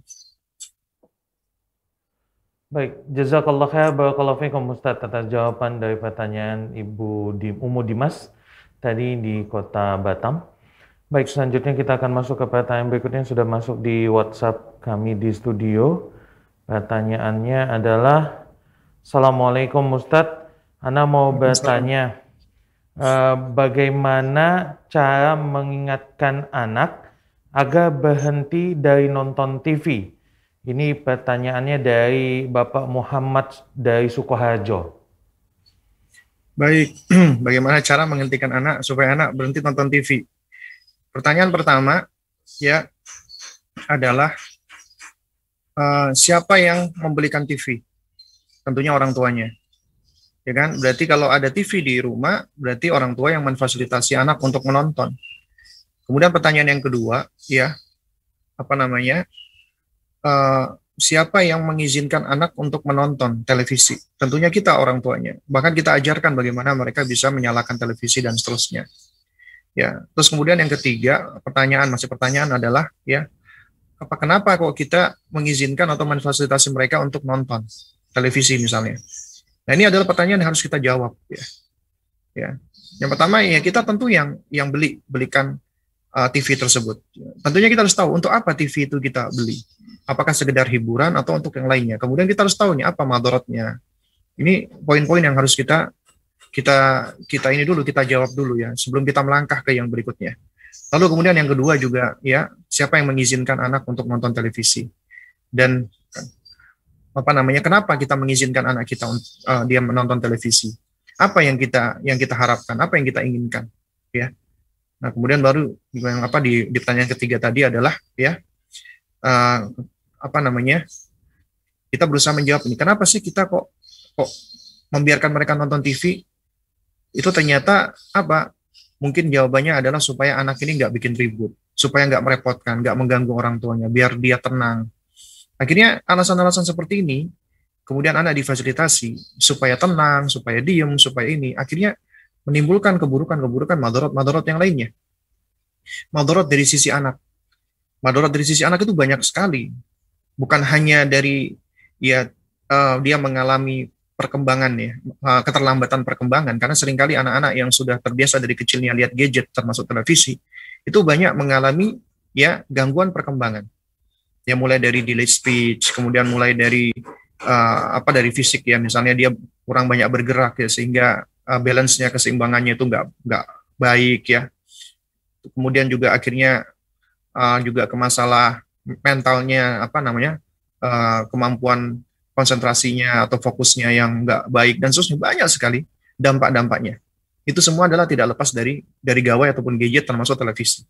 Baik, jazakallah khair barakallahu fikum Ustaz atas jawaban dari pertanyaan Ibu di Umu Dimas tadi di Kota Batam. Baik, selanjutnya kita akan masuk ke pertanyaan berikutnya yang sudah masuk di WhatsApp kami di studio. Pertanyaannya adalah Assalamualaikum Ustaz, Ana mau bertanya uh, bagaimana cara mengingatkan anak agar berhenti dari nonton TV? Ini pertanyaannya dari Bapak Muhammad dari Sukoharjo. Baik, bagaimana cara menghentikan anak supaya anak berhenti nonton TV? Pertanyaan pertama ya adalah uh, siapa yang membelikan TV? Tentunya orang tuanya. Ya kan? Berarti kalau ada TV di rumah, berarti orang tua yang memfasilitasi anak untuk menonton. Kemudian pertanyaan yang kedua, ya apa namanya? Eh, siapa yang mengizinkan anak untuk menonton televisi? Tentunya kita orang tuanya. Bahkan kita ajarkan bagaimana mereka bisa menyalakan televisi dan seterusnya. Ya, terus kemudian yang ketiga, pertanyaan masih pertanyaan adalah ya, apa kenapa kok kita mengizinkan atau memfasilitasi mereka untuk nonton televisi misalnya? Nah, ini adalah pertanyaan yang harus kita jawab ya. Ya. Yang pertama ya kita tentu yang yang beli belikan eh, TV tersebut. Tentunya kita harus tahu untuk apa TV itu kita beli apakah sekedar hiburan atau untuk yang lainnya. Kemudian kita harus tahu nih apa madorotnya. Ini poin-poin yang harus kita kita kita ini dulu kita jawab dulu ya sebelum kita melangkah ke yang berikutnya. Lalu kemudian yang kedua juga ya siapa yang mengizinkan anak untuk nonton televisi dan apa namanya kenapa kita mengizinkan anak kita uh, dia menonton televisi? Apa yang kita yang kita harapkan? Apa yang kita inginkan? Ya. Nah kemudian baru yang apa di, di pertanyaan ketiga tadi adalah ya uh, apa namanya kita berusaha menjawab ini kenapa sih kita kok kok membiarkan mereka nonton TV itu ternyata apa mungkin jawabannya adalah supaya anak ini nggak bikin ribut supaya nggak merepotkan nggak mengganggu orang tuanya biar dia tenang akhirnya alasan-alasan seperti ini kemudian anak difasilitasi supaya tenang supaya diem supaya ini akhirnya menimbulkan keburukan-keburukan madorot-madorot yang lainnya madorot dari sisi anak madorot dari sisi anak itu banyak sekali bukan hanya dari ya uh, dia mengalami perkembangan ya uh, keterlambatan perkembangan karena seringkali anak-anak yang sudah terbiasa dari kecilnya lihat gadget termasuk televisi itu banyak mengalami ya gangguan perkembangan ya mulai dari delay speech kemudian mulai dari uh, apa dari fisik ya misalnya dia kurang banyak bergerak ya sehingga uh, balance-nya keseimbangannya itu nggak nggak baik ya kemudian juga akhirnya uh, juga ke masalah mentalnya apa namanya uh, kemampuan konsentrasinya atau fokusnya yang nggak baik dan seterusnya banyak sekali dampak-dampaknya. Itu semua adalah tidak lepas dari dari gawai ataupun gadget termasuk televisi.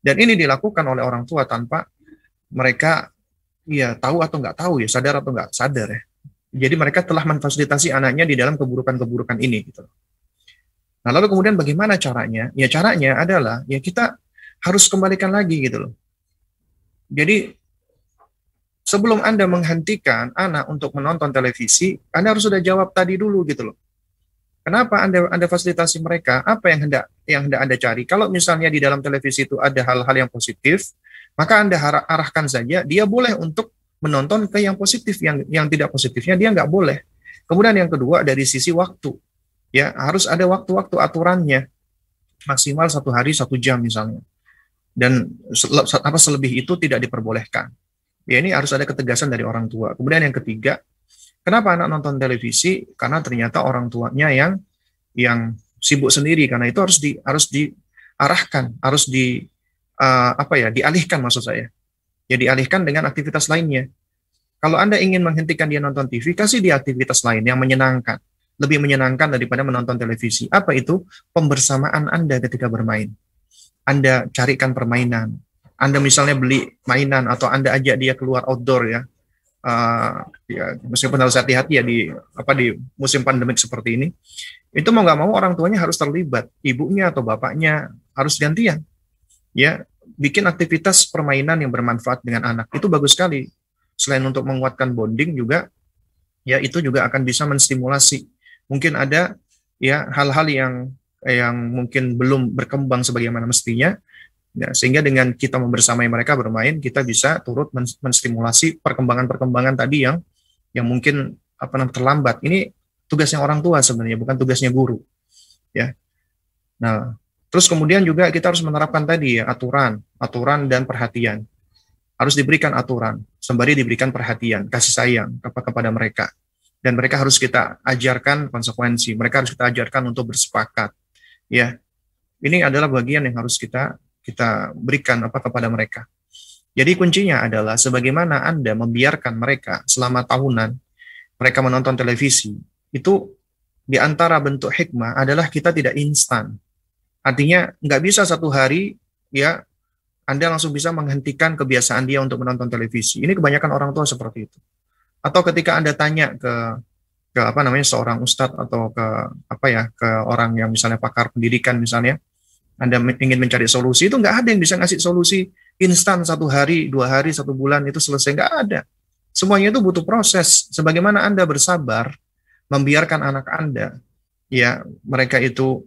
Dan ini dilakukan oleh orang tua tanpa mereka ya tahu atau nggak tahu ya sadar atau nggak sadar ya. Jadi mereka telah memfasilitasi anaknya di dalam keburukan-keburukan ini gitu. Nah lalu kemudian bagaimana caranya? Ya caranya adalah ya kita harus kembalikan lagi gitu loh jadi sebelum Anda menghentikan anak untuk menonton televisi, Anda harus sudah jawab tadi dulu gitu loh. Kenapa Anda Anda fasilitasi mereka? Apa yang hendak yang hendak Anda cari? Kalau misalnya di dalam televisi itu ada hal-hal yang positif, maka Anda arahkan saja dia boleh untuk menonton ke yang positif, yang yang tidak positifnya dia nggak boleh. Kemudian yang kedua dari sisi waktu, ya harus ada waktu-waktu aturannya maksimal satu hari satu jam misalnya dan apa selebih itu tidak diperbolehkan. Ya ini harus ada ketegasan dari orang tua. Kemudian yang ketiga, kenapa anak nonton televisi? Karena ternyata orang tuanya yang yang sibuk sendiri karena itu harus di harus diarahkan, harus di uh, apa ya, dialihkan maksud saya. Ya dialihkan dengan aktivitas lainnya. Kalau Anda ingin menghentikan dia nonton TV, kasih dia aktivitas lain yang menyenangkan. Lebih menyenangkan daripada menonton televisi. Apa itu? Pembersamaan Anda ketika bermain anda carikan permainan. Anda misalnya beli mainan atau Anda ajak dia keluar outdoor ya. Uh, ya meskipun harus hati-hati ya di apa di musim pandemik seperti ini itu mau nggak mau orang tuanya harus terlibat ibunya atau bapaknya harus gantian ya bikin aktivitas permainan yang bermanfaat dengan anak itu bagus sekali selain untuk menguatkan bonding juga ya itu juga akan bisa menstimulasi mungkin ada ya hal-hal yang Eh, yang mungkin belum berkembang sebagaimana mestinya. Ya, sehingga dengan kita membersamai mereka bermain, kita bisa turut menstimulasi perkembangan-perkembangan tadi yang yang mungkin apa namanya terlambat. Ini tugasnya orang tua sebenarnya, bukan tugasnya guru. Ya. Nah, terus kemudian juga kita harus menerapkan tadi ya aturan, aturan dan perhatian. Harus diberikan aturan, sembari diberikan perhatian, kasih sayang kepada mereka. Dan mereka harus kita ajarkan konsekuensi, mereka harus kita ajarkan untuk bersepakat ya ini adalah bagian yang harus kita kita berikan apa kepada mereka. Jadi kuncinya adalah sebagaimana Anda membiarkan mereka selama tahunan mereka menonton televisi, itu di antara bentuk hikmah adalah kita tidak instan. Artinya nggak bisa satu hari ya Anda langsung bisa menghentikan kebiasaan dia untuk menonton televisi. Ini kebanyakan orang tua seperti itu. Atau ketika Anda tanya ke ke apa namanya seorang ustadz atau ke apa ya ke orang yang misalnya pakar pendidikan misalnya anda ingin mencari solusi itu nggak ada yang bisa ngasih solusi instan satu hari dua hari satu bulan itu selesai nggak ada semuanya itu butuh proses sebagaimana anda bersabar membiarkan anak anda ya mereka itu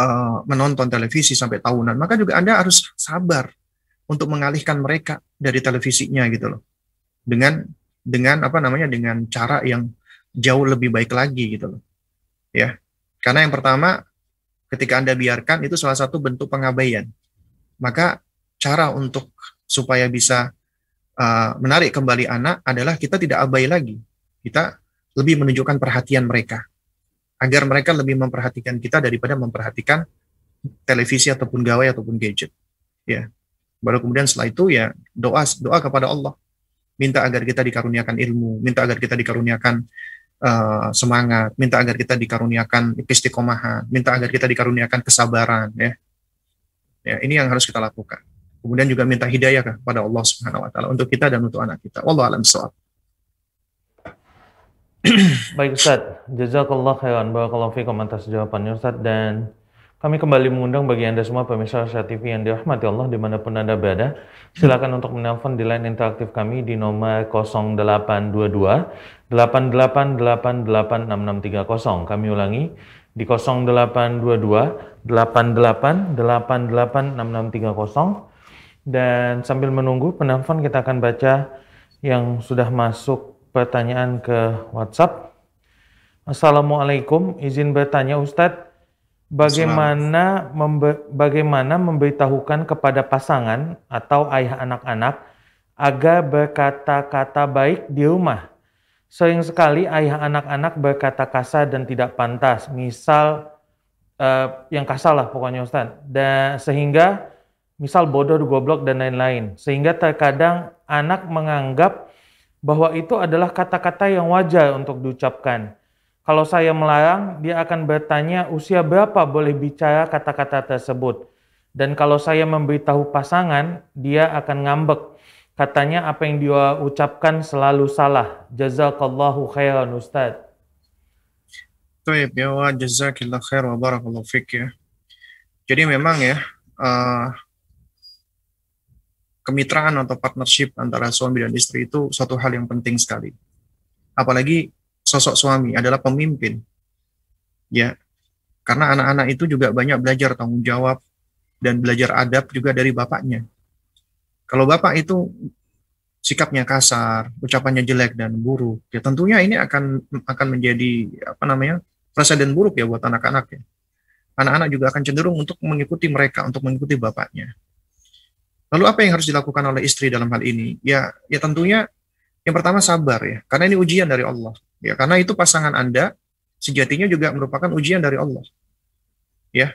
uh, menonton televisi sampai tahunan maka juga anda harus sabar untuk mengalihkan mereka dari televisinya gitu loh dengan dengan apa namanya dengan cara yang jauh lebih baik lagi gitu loh. Ya. Karena yang pertama ketika Anda biarkan itu salah satu bentuk pengabaian. Maka cara untuk supaya bisa uh, menarik kembali anak adalah kita tidak abai lagi. Kita lebih menunjukkan perhatian mereka agar mereka lebih memperhatikan kita daripada memperhatikan televisi ataupun gawai ataupun gadget. Ya. Baru kemudian setelah itu ya doa doa kepada Allah. Minta agar kita dikaruniakan ilmu, minta agar kita dikaruniakan uh, semangat, minta agar kita dikaruniakan istiqomahan, minta agar kita dikaruniakan kesabaran ya. Ya, ini yang harus kita lakukan. Kemudian juga minta hidayah kepada Allah Subhanahu wa taala untuk kita dan untuk anak kita. Allah alam soal. Baik Ustaz, jazakallah khairan barakallahu fikum atas jawabannya Ustaz dan kami kembali mengundang bagi Anda semua pemirsa Rasa TV yang dirahmati Allah dimanapun Anda berada. Silakan untuk menelpon di line interaktif kami di nomor 0822 88886630. Kami ulangi di 0822 88886630. Dan sambil menunggu penelpon kita akan baca yang sudah masuk pertanyaan ke WhatsApp. Assalamualaikum, izin bertanya Ustadz, Bagaimana membe bagaimana memberitahukan kepada pasangan atau ayah anak-anak agar berkata-kata baik di rumah? Sering sekali ayah anak-anak berkata kasar dan tidak pantas. Misal uh, yang kasar lah pokoknya Ustaz. Dan sehingga misal bodoh, goblok dan lain-lain. Sehingga terkadang anak menganggap bahwa itu adalah kata-kata yang wajar untuk diucapkan. Kalau saya melarang, dia akan bertanya usia berapa boleh bicara kata-kata tersebut. Dan kalau saya memberitahu pasangan, dia akan ngambek. Katanya apa yang dia ucapkan selalu salah. Jazakallahu khairan Ustaz. Taib ya wa jazakillah khair wa barakallahu fik ya. Jadi memang ya uh, kemitraan atau partnership antara suami dan istri itu suatu hal yang penting sekali. Apalagi sosok suami adalah pemimpin. Ya. Karena anak-anak itu juga banyak belajar tanggung jawab dan belajar adab juga dari bapaknya. Kalau bapak itu sikapnya kasar, ucapannya jelek dan buruk, ya tentunya ini akan akan menjadi apa namanya? presiden buruk ya buat anak-anak ya. Anak-anak juga akan cenderung untuk mengikuti mereka, untuk mengikuti bapaknya. Lalu apa yang harus dilakukan oleh istri dalam hal ini? Ya, ya tentunya yang pertama sabar ya, karena ini ujian dari Allah. Ya, karena itu pasangan Anda sejatinya juga merupakan ujian dari Allah. Ya.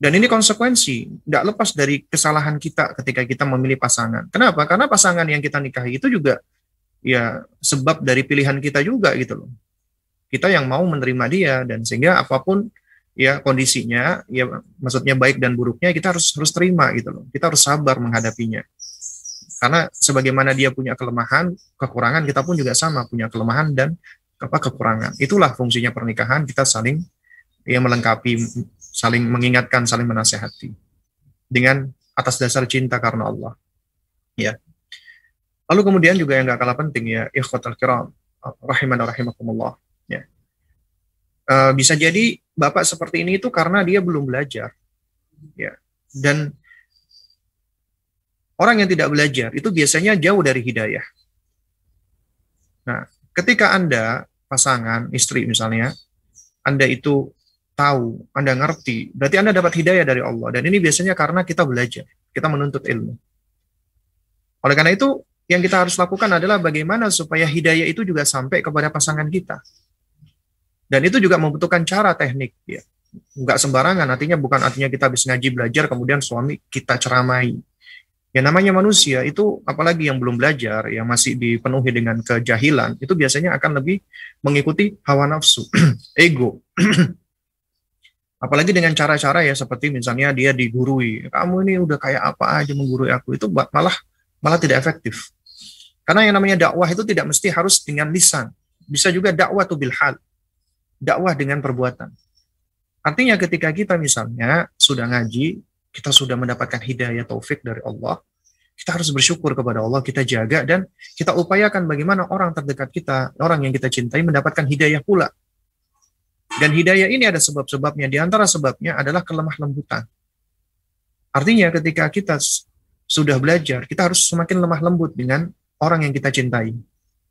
Dan ini konsekuensi, tidak lepas dari kesalahan kita ketika kita memilih pasangan. Kenapa? Karena pasangan yang kita nikahi itu juga ya sebab dari pilihan kita juga gitu loh. Kita yang mau menerima dia dan sehingga apapun ya kondisinya ya maksudnya baik dan buruknya kita harus harus terima gitu loh. Kita harus sabar menghadapinya. Karena sebagaimana dia punya kelemahan, kekurangan, kita pun juga sama punya kelemahan dan apa kekurangan. Itulah fungsinya pernikahan, kita saling ya melengkapi, saling mengingatkan, saling menasehati dengan atas dasar cinta karena Allah. Ya. Lalu kemudian juga yang gak kalah penting ya, ikhwatul kiram, rahiman rahimakumullah. Ya. E, bisa jadi bapak seperti ini itu karena dia belum belajar. Ya. Dan Orang yang tidak belajar itu biasanya jauh dari hidayah. Nah, ketika Anda, pasangan, istri misalnya, Anda itu tahu, Anda ngerti, berarti Anda dapat hidayah dari Allah. Dan ini biasanya karena kita belajar, kita menuntut ilmu. Oleh karena itu, yang kita harus lakukan adalah bagaimana supaya hidayah itu juga sampai kepada pasangan kita. Dan itu juga membutuhkan cara teknik. Ya. Nggak sembarangan, artinya bukan artinya kita habis ngaji belajar, kemudian suami kita ceramai ya namanya manusia itu apalagi yang belum belajar yang masih dipenuhi dengan kejahilan itu biasanya akan lebih mengikuti hawa nafsu ego apalagi dengan cara-cara ya seperti misalnya dia digurui kamu ini udah kayak apa aja menggurui aku itu malah malah tidak efektif karena yang namanya dakwah itu tidak mesti harus dengan lisan bisa juga dakwah tuh bilhal dakwah dengan perbuatan artinya ketika kita misalnya sudah ngaji kita sudah mendapatkan hidayah taufik dari Allah, kita harus bersyukur kepada Allah, kita jaga dan kita upayakan bagaimana orang terdekat kita, orang yang kita cintai mendapatkan hidayah pula. Dan hidayah ini ada sebab-sebabnya, di antara sebabnya adalah kelemah lembutan. Artinya ketika kita sudah belajar, kita harus semakin lemah lembut dengan orang yang kita cintai.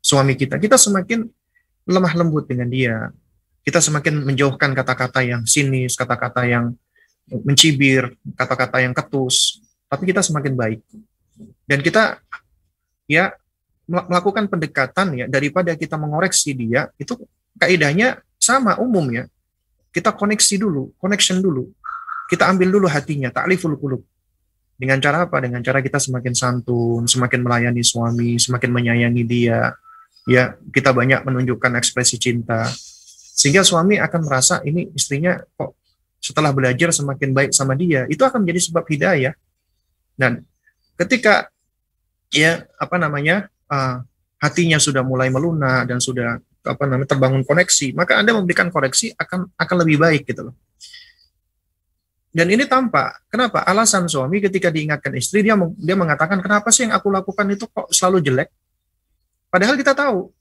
Suami kita, kita semakin lemah lembut dengan dia. Kita semakin menjauhkan kata-kata yang sinis, kata-kata yang mencibir, kata-kata yang ketus, tapi kita semakin baik. Dan kita ya melakukan pendekatan ya daripada kita mengoreksi dia, itu kaidahnya sama umum ya. Kita koneksi dulu, connection dulu. Kita ambil dulu hatinya, ta'liful qulub. Dengan cara apa? Dengan cara kita semakin santun, semakin melayani suami, semakin menyayangi dia. Ya, kita banyak menunjukkan ekspresi cinta. Sehingga suami akan merasa ini istrinya kok setelah belajar semakin baik sama dia itu akan menjadi sebab hidayah dan ketika ya apa namanya uh, hatinya sudah mulai melunak dan sudah apa namanya terbangun koneksi maka anda memberikan koreksi akan akan lebih baik gitu loh dan ini tampak kenapa alasan suami ketika diingatkan istri dia dia mengatakan kenapa sih yang aku lakukan itu kok selalu jelek padahal kita tahu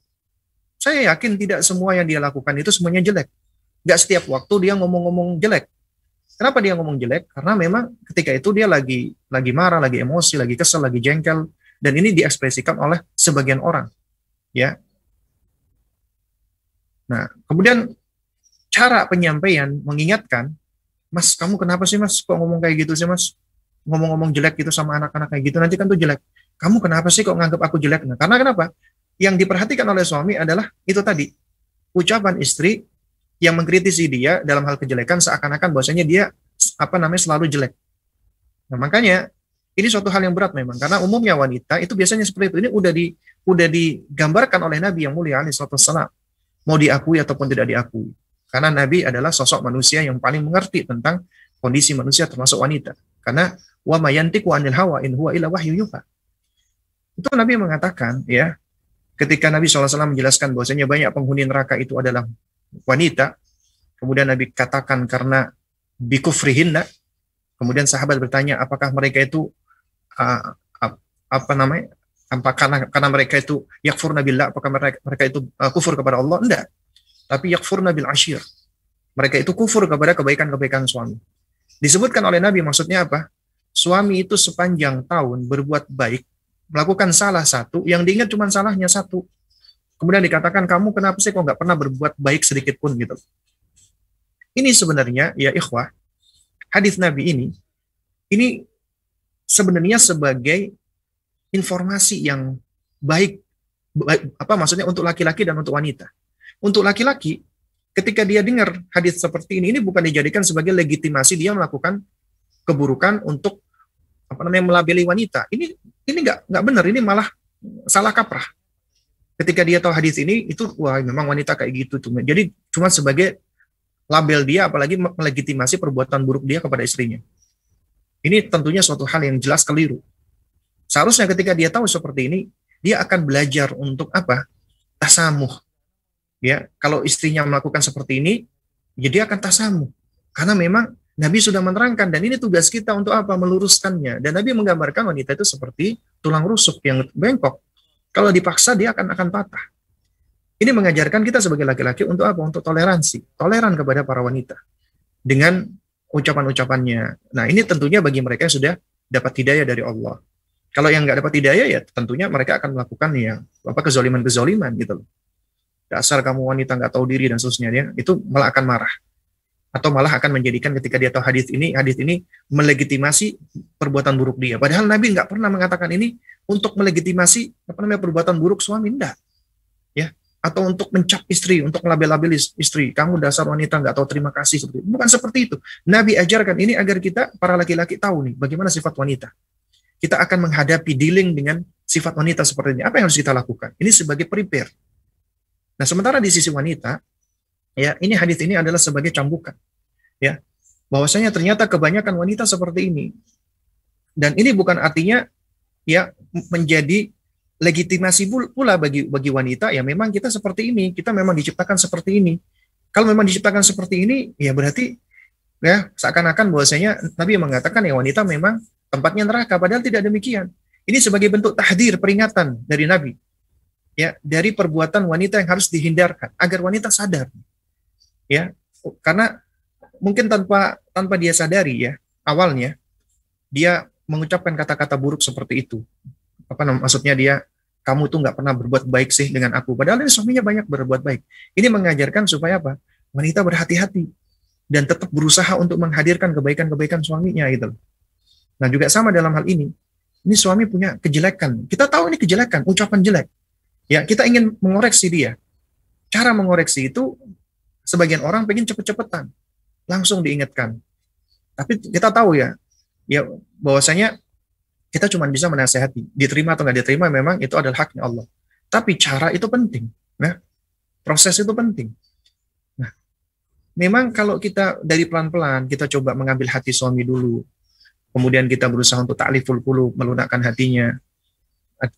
saya yakin tidak semua yang dia lakukan itu semuanya jelek nggak setiap waktu dia ngomong-ngomong jelek Kenapa dia ngomong jelek? Karena memang ketika itu dia lagi lagi marah, lagi emosi, lagi kesel, lagi jengkel dan ini diekspresikan oleh sebagian orang. Ya. Nah, kemudian cara penyampaian mengingatkan, "Mas, kamu kenapa sih, Mas? Kok ngomong kayak gitu sih, Mas? Ngomong-ngomong jelek gitu sama anak-anak kayak gitu nanti kan tuh jelek. Kamu kenapa sih kok nganggap aku jelek?" Nah, karena kenapa? Yang diperhatikan oleh suami adalah itu tadi, ucapan istri yang mengkritisi dia dalam hal kejelekan seakan-akan bahwasanya dia apa namanya selalu jelek. Nah, makanya ini suatu hal yang berat memang karena umumnya wanita itu biasanya seperti itu. Ini udah di udah digambarkan oleh Nabi yang mulia alaihi salam. Mau diakui ataupun tidak diakui. Karena Nabi adalah sosok manusia yang paling mengerti tentang kondisi manusia termasuk wanita. Karena wa mayantiku anil hawa in huwa illa wahyu yuha. Itu Nabi mengatakan ya, ketika Nabi SAW menjelaskan bahwasanya banyak penghuni neraka itu adalah wanita. Kemudian Nabi katakan karena bikufrihinna. Kemudian sahabat bertanya apakah mereka itu ah, ah, apa namanya? Apa karena karena mereka itu yakfur nabilah apakah mereka, mereka itu ah, kufur kepada Allah? Enggak. Tapi yakfur nabil ashir. Mereka itu kufur kepada kebaikan-kebaikan suami. Disebutkan oleh Nabi maksudnya apa? Suami itu sepanjang tahun berbuat baik, melakukan salah satu, yang diingat cuma salahnya satu kemudian dikatakan kamu kenapa sih kok nggak pernah berbuat baik sedikit pun gitu. Ini sebenarnya ya ikhwah, hadis Nabi ini ini sebenarnya sebagai informasi yang baik apa maksudnya untuk laki-laki dan untuk wanita. Untuk laki-laki ketika dia dengar hadis seperti ini ini bukan dijadikan sebagai legitimasi dia melakukan keburukan untuk apa namanya melabeli wanita. Ini ini nggak nggak benar, ini malah salah kaprah ketika dia tahu hadis ini itu wah memang wanita kayak gitu tuh jadi cuma sebagai label dia apalagi melegitimasi perbuatan buruk dia kepada istrinya ini tentunya suatu hal yang jelas keliru seharusnya ketika dia tahu seperti ini dia akan belajar untuk apa tasamuh ya kalau istrinya melakukan seperti ini ya akan tasamuh karena memang Nabi sudah menerangkan dan ini tugas kita untuk apa meluruskannya dan Nabi menggambarkan wanita itu seperti tulang rusuk yang bengkok kalau dipaksa dia akan akan patah. Ini mengajarkan kita sebagai laki-laki untuk apa? Untuk toleransi, toleran kepada para wanita dengan ucapan-ucapannya. Nah, ini tentunya bagi mereka yang sudah dapat hidayah dari Allah. Kalau yang nggak dapat hidayah ya tentunya mereka akan melakukan yang apa kezoliman-kezoliman gitu loh. Dasar kamu wanita nggak tahu diri dan seterusnya ya, itu malah akan marah atau malah akan menjadikan ketika dia tahu hadis ini hadis ini melegitimasi perbuatan buruk dia padahal Nabi nggak pernah mengatakan ini untuk melegitimasi apa namanya perbuatan buruk suami enggak ya atau untuk mencap istri untuk melabel label istri kamu dasar wanita nggak tahu terima kasih seperti itu. bukan seperti itu Nabi ajarkan ini agar kita para laki-laki tahu nih bagaimana sifat wanita kita akan menghadapi dealing dengan sifat wanita seperti ini apa yang harus kita lakukan ini sebagai prepare nah sementara di sisi wanita Ya, ini hadis ini adalah sebagai cambukan. Ya. Bahwasanya ternyata kebanyakan wanita seperti ini. Dan ini bukan artinya ya menjadi legitimasi pula bagi bagi wanita ya memang kita seperti ini, kita memang diciptakan seperti ini. Kalau memang diciptakan seperti ini, ya berarti ya seakan-akan bahwasanya Nabi mengatakan ya wanita memang tempatnya neraka padahal tidak demikian. Ini sebagai bentuk tahdir peringatan dari Nabi ya dari perbuatan wanita yang harus dihindarkan agar wanita sadar ya karena mungkin tanpa tanpa dia sadari ya awalnya dia mengucapkan kata-kata buruk seperti itu apa maksudnya dia kamu tuh nggak pernah berbuat baik sih dengan aku padahal ini suaminya banyak berbuat baik ini mengajarkan supaya apa wanita berhati-hati dan tetap berusaha untuk menghadirkan kebaikan-kebaikan suaminya itu. Nah juga sama dalam hal ini, ini suami punya kejelekan. Kita tahu ini kejelekan, ucapan jelek. Ya kita ingin mengoreksi dia. Cara mengoreksi itu sebagian orang pengen cepet-cepetan, langsung diingatkan. Tapi kita tahu ya, ya bahwasanya kita cuma bisa menasehati. Diterima atau nggak diterima memang itu adalah haknya Allah. Tapi cara itu penting. Nah, proses itu penting. Nah, memang kalau kita dari pelan-pelan kita coba mengambil hati suami dulu, kemudian kita berusaha untuk takliful kulu melunakkan hatinya,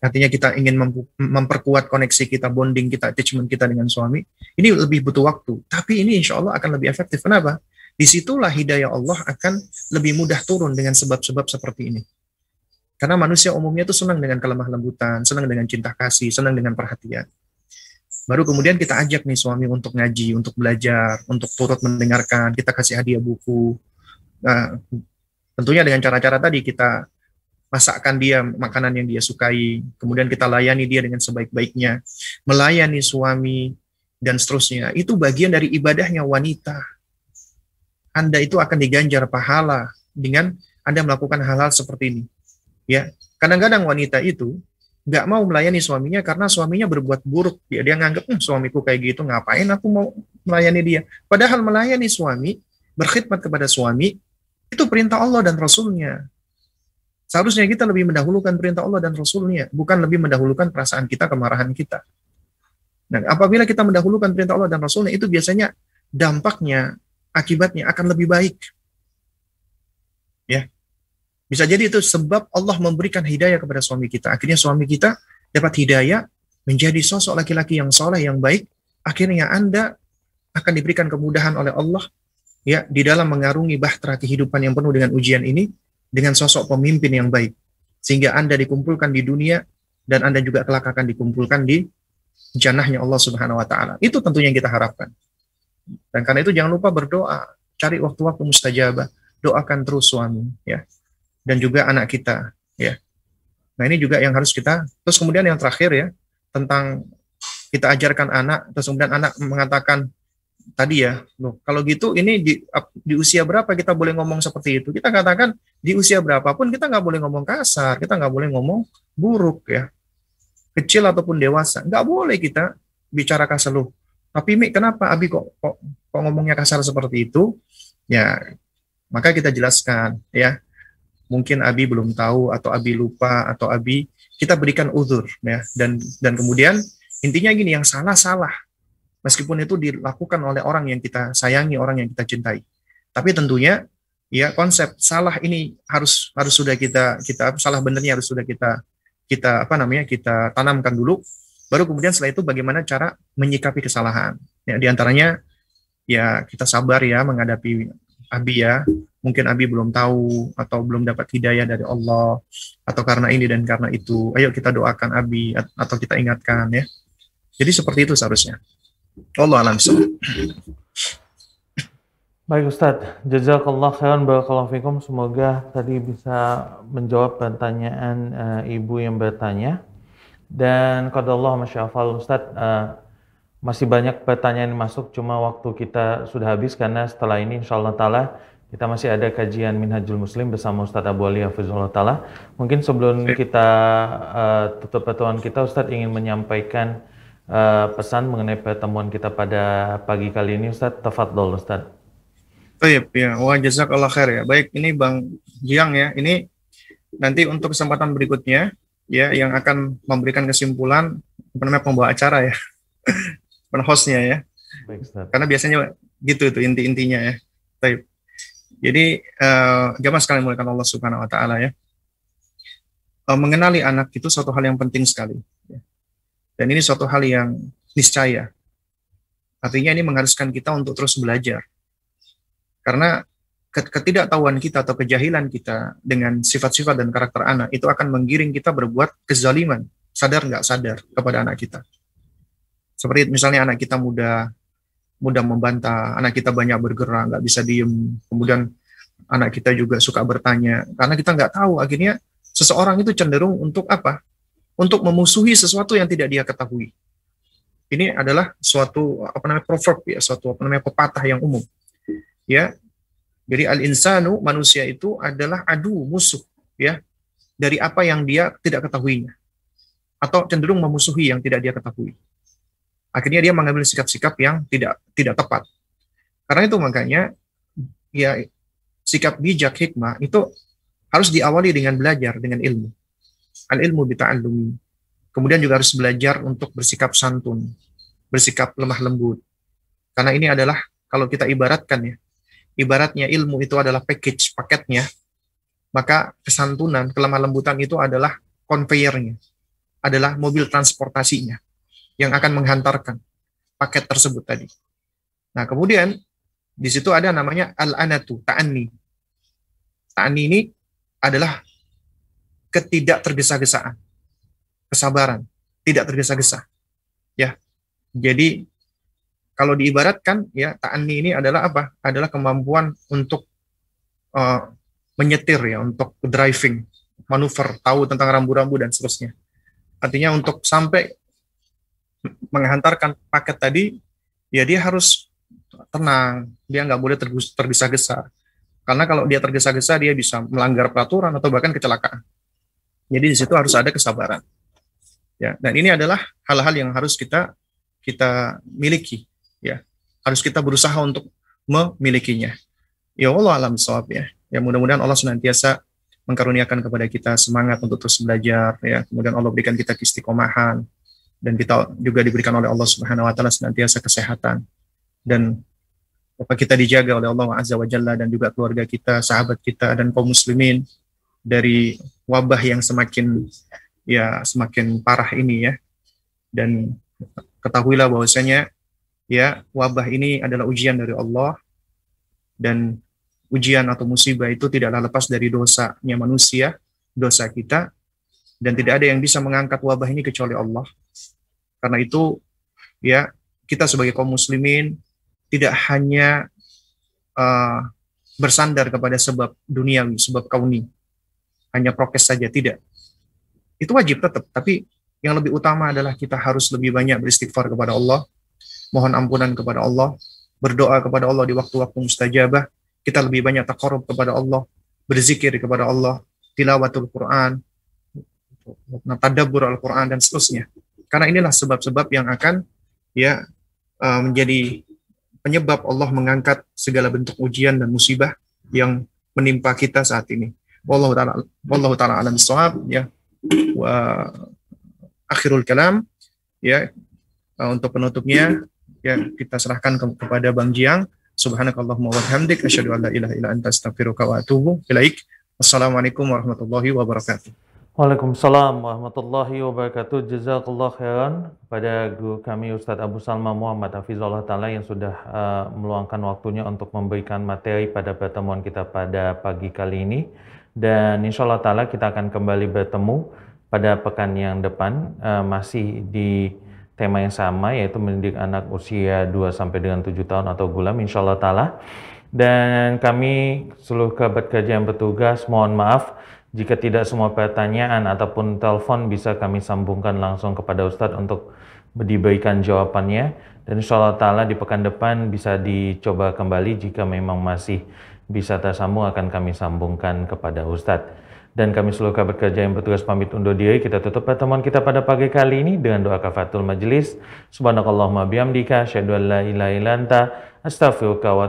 artinya kita ingin memperkuat koneksi kita, bonding kita, attachment kita dengan suami, ini lebih butuh waktu. Tapi ini insya Allah akan lebih efektif. Kenapa? Disitulah hidayah Allah akan lebih mudah turun dengan sebab-sebab seperti ini. Karena manusia umumnya itu senang dengan kelemah lembutan, senang dengan cinta kasih, senang dengan perhatian. Baru kemudian kita ajak nih suami untuk ngaji, untuk belajar, untuk turut mendengarkan, kita kasih hadiah buku. Nah, tentunya dengan cara-cara tadi kita masakkan dia makanan yang dia sukai, kemudian kita layani dia dengan sebaik-baiknya, melayani suami dan seterusnya. Itu bagian dari ibadahnya wanita. Anda itu akan diganjar pahala dengan Anda melakukan hal-hal seperti ini. Ya, kadang-kadang wanita itu nggak mau melayani suaminya karena suaminya berbuat buruk. Ya, dia dia nganggap hm, suamiku kayak gitu ngapain aku mau melayani dia. Padahal melayani suami, berkhidmat kepada suami itu perintah Allah dan Rasulnya Seharusnya kita lebih mendahulukan perintah Allah dan Rasulnya, bukan lebih mendahulukan perasaan kita, kemarahan kita. Nah, apabila kita mendahulukan perintah Allah dan Rasulnya, itu biasanya dampaknya, akibatnya akan lebih baik. Ya, bisa jadi itu sebab Allah memberikan hidayah kepada suami kita. Akhirnya suami kita dapat hidayah menjadi sosok laki-laki yang soleh, yang baik. Akhirnya Anda akan diberikan kemudahan oleh Allah ya di dalam mengarungi bahtera kehidupan yang penuh dengan ujian ini dengan sosok pemimpin yang baik. Sehingga Anda dikumpulkan di dunia dan Anda juga kelak akan dikumpulkan di janahnya Allah Subhanahu wa taala. Itu tentunya yang kita harapkan. Dan karena itu jangan lupa berdoa, cari waktu-waktu mustajabah, doakan terus suami ya. Dan juga anak kita ya. Nah, ini juga yang harus kita terus kemudian yang terakhir ya tentang kita ajarkan anak terus kemudian anak mengatakan tadi ya, loh, kalau gitu ini di, di usia berapa kita boleh ngomong seperti itu? Kita katakan di usia berapapun kita nggak boleh ngomong kasar, kita nggak boleh ngomong buruk ya, kecil ataupun dewasa, nggak boleh kita bicara kasar loh. Tapi Mi, kenapa Abi kok, kok kok ngomongnya kasar seperti itu? Ya, maka kita jelaskan ya. Mungkin Abi belum tahu atau Abi lupa atau Abi kita berikan uzur ya dan dan kemudian intinya gini yang salah salah meskipun itu dilakukan oleh orang yang kita sayangi, orang yang kita cintai. Tapi tentunya ya konsep salah ini harus harus sudah kita kita salah benernya harus sudah kita kita apa namanya kita tanamkan dulu baru kemudian setelah itu bagaimana cara menyikapi kesalahan ya antaranya ya kita sabar ya menghadapi Abi ya mungkin Abi belum tahu atau belum dapat hidayah dari Allah atau karena ini dan karena itu ayo kita doakan Abi atau kita ingatkan ya jadi seperti itu seharusnya Allah alam Baik Ustadz, jazakallah khairan barakallahu fikum. Semoga tadi bisa menjawab pertanyaan uh, ibu yang bertanya. Dan Allah masyafal Ustadz, uh, masih banyak pertanyaan yang masuk, cuma waktu kita sudah habis karena setelah ini insya Allah ta'ala kita masih ada kajian Minhajul Muslim bersama Ustadz Abu Ali Hafizullah Ta'ala. Mungkin sebelum kita uh, tutup pertemuan kita, Ustadz ingin menyampaikan uh, pesan mengenai pertemuan kita pada pagi kali ini Ustaz. Tafadol Ustaz. Oh iya, ya. Wah, jazakallah khair ya. Baik, ini Bang Jiang ya. Ini nanti untuk kesempatan berikutnya ya yang akan memberikan kesimpulan apa namanya pembawa acara ya. Penhostnya ya. Baik, Ustaz. Karena biasanya gitu itu inti-intinya ya. Baik. Jadi uh, jamaah sekali mulakan Allah Subhanahu wa taala ya. Uh, mengenali anak itu suatu hal yang penting sekali dan ini suatu hal yang niscaya. Artinya ini mengharuskan kita untuk terus belajar. Karena ketidaktahuan kita atau kejahilan kita dengan sifat-sifat dan karakter anak itu akan menggiring kita berbuat kezaliman, sadar nggak sadar kepada anak kita. Seperti misalnya anak kita mudah mudah membantah, anak kita banyak bergerak, nggak bisa diem, kemudian anak kita juga suka bertanya, karena kita nggak tahu akhirnya seseorang itu cenderung untuk apa? untuk memusuhi sesuatu yang tidak dia ketahui. Ini adalah suatu apa namanya proverb ya, suatu apa namanya pepatah yang umum. Ya. Jadi al-insanu manusia itu adalah adu musuh ya dari apa yang dia tidak ketahuinya atau cenderung memusuhi yang tidak dia ketahui. Akhirnya dia mengambil sikap-sikap yang tidak tidak tepat. Karena itu makanya ya sikap bijak hikmah itu harus diawali dengan belajar dengan ilmu al-ilmu bita'allumi. Kemudian juga harus belajar untuk bersikap santun, bersikap lemah lembut. Karena ini adalah kalau kita ibaratkan ya, ibaratnya ilmu itu adalah package paketnya, maka kesantunan, kelemah lembutan itu adalah conveyornya, adalah mobil transportasinya yang akan menghantarkan paket tersebut tadi. Nah, kemudian di situ ada namanya al-anatu, ta'ani. Ta'ani ini adalah ketidaktergesa gesaan kesabaran, tidak tergesa-gesa. Ya, jadi kalau diibaratkan ya taani ini adalah apa? Adalah kemampuan untuk uh, menyetir ya, untuk driving, manuver, tahu tentang rambu-rambu dan seterusnya. Artinya untuk sampai menghantarkan paket tadi, ya dia harus tenang, dia nggak boleh tergesa-gesa. Karena kalau dia tergesa-gesa, dia bisa melanggar peraturan atau bahkan kecelakaan. Jadi di situ harus ada kesabaran. Ya, dan ini adalah hal-hal yang harus kita kita miliki, ya. Harus kita berusaha untuk memilikinya. Ya Allah alam sawab ya. Ya mudah-mudahan Allah senantiasa mengkaruniakan kepada kita semangat untuk terus belajar ya. Kemudian Allah berikan kita istiqomahan dan kita juga diberikan oleh Allah Subhanahu wa taala senantiasa kesehatan dan apa kita dijaga oleh Allah Azza wa Jalla dan juga keluarga kita, sahabat kita dan kaum muslimin dari wabah yang semakin ya semakin parah ini ya. Dan ketahuilah bahwasanya ya wabah ini adalah ujian dari Allah dan ujian atau musibah itu tidaklah lepas dari dosanya manusia, dosa kita dan tidak ada yang bisa mengangkat wabah ini kecuali Allah. Karena itu ya kita sebagai kaum muslimin tidak hanya uh, bersandar kepada sebab duniawi, sebab kauni, hanya prokes saja tidak. Itu wajib tetap, tapi yang lebih utama adalah kita harus lebih banyak beristighfar kepada Allah, mohon ampunan kepada Allah, berdoa kepada Allah di waktu-waktu mustajabah, kita lebih banyak takarub kepada Allah, berzikir kepada Allah, tilawatul Quran, tadabbur Al-Quran dan seterusnya. Karena inilah sebab-sebab yang akan ya eh, menjadi penyebab Allah mengangkat segala bentuk ujian dan musibah yang menimpa kita saat ini wallahu taala والله تعالى ya wa akhirul kalam ya uh, untuk penutupnya ya kita serahkan ke, kepada Bang Jiang subhanakallahumma wa bihamdik asyhadu an la ilaha illa anta astaghfiruka wa atubu ilaik assalamualaikum warahmatullahi wabarakatuh Waalaikumsalam warahmatullahi wabarakatuh. Jazakallah khairan kepada guru kami Ustadz Abu Salma Muhammad Hafizullah Ta'ala yang sudah uh, meluangkan waktunya untuk memberikan materi pada pertemuan kita pada pagi kali ini dan insya Allah Ta'ala kita akan kembali bertemu pada pekan yang depan uh, masih di tema yang sama yaitu mendidik anak usia 2 sampai dengan 7 tahun atau gulam insya Allah Ta'ala dan kami seluruh kabar kerja yang bertugas mohon maaf jika tidak semua pertanyaan ataupun telepon bisa kami sambungkan langsung kepada Ustadz untuk diberikan jawabannya dan insya Allah Ta'ala di pekan depan bisa dicoba kembali jika memang masih bisa tersambung akan kami sambungkan kepada Ustadz. Dan kami seluruh kabar kerja yang bertugas pamit undur diri. Kita tutup pertemuan kita pada pagi kali ini dengan doa kafatul majelis. Subhanakallahumma bihamdika. Asyadu an la ilaha ilanta. Astaghfirullah wa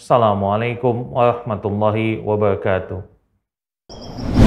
Assalamualaikum warahmatullahi wabarakatuh.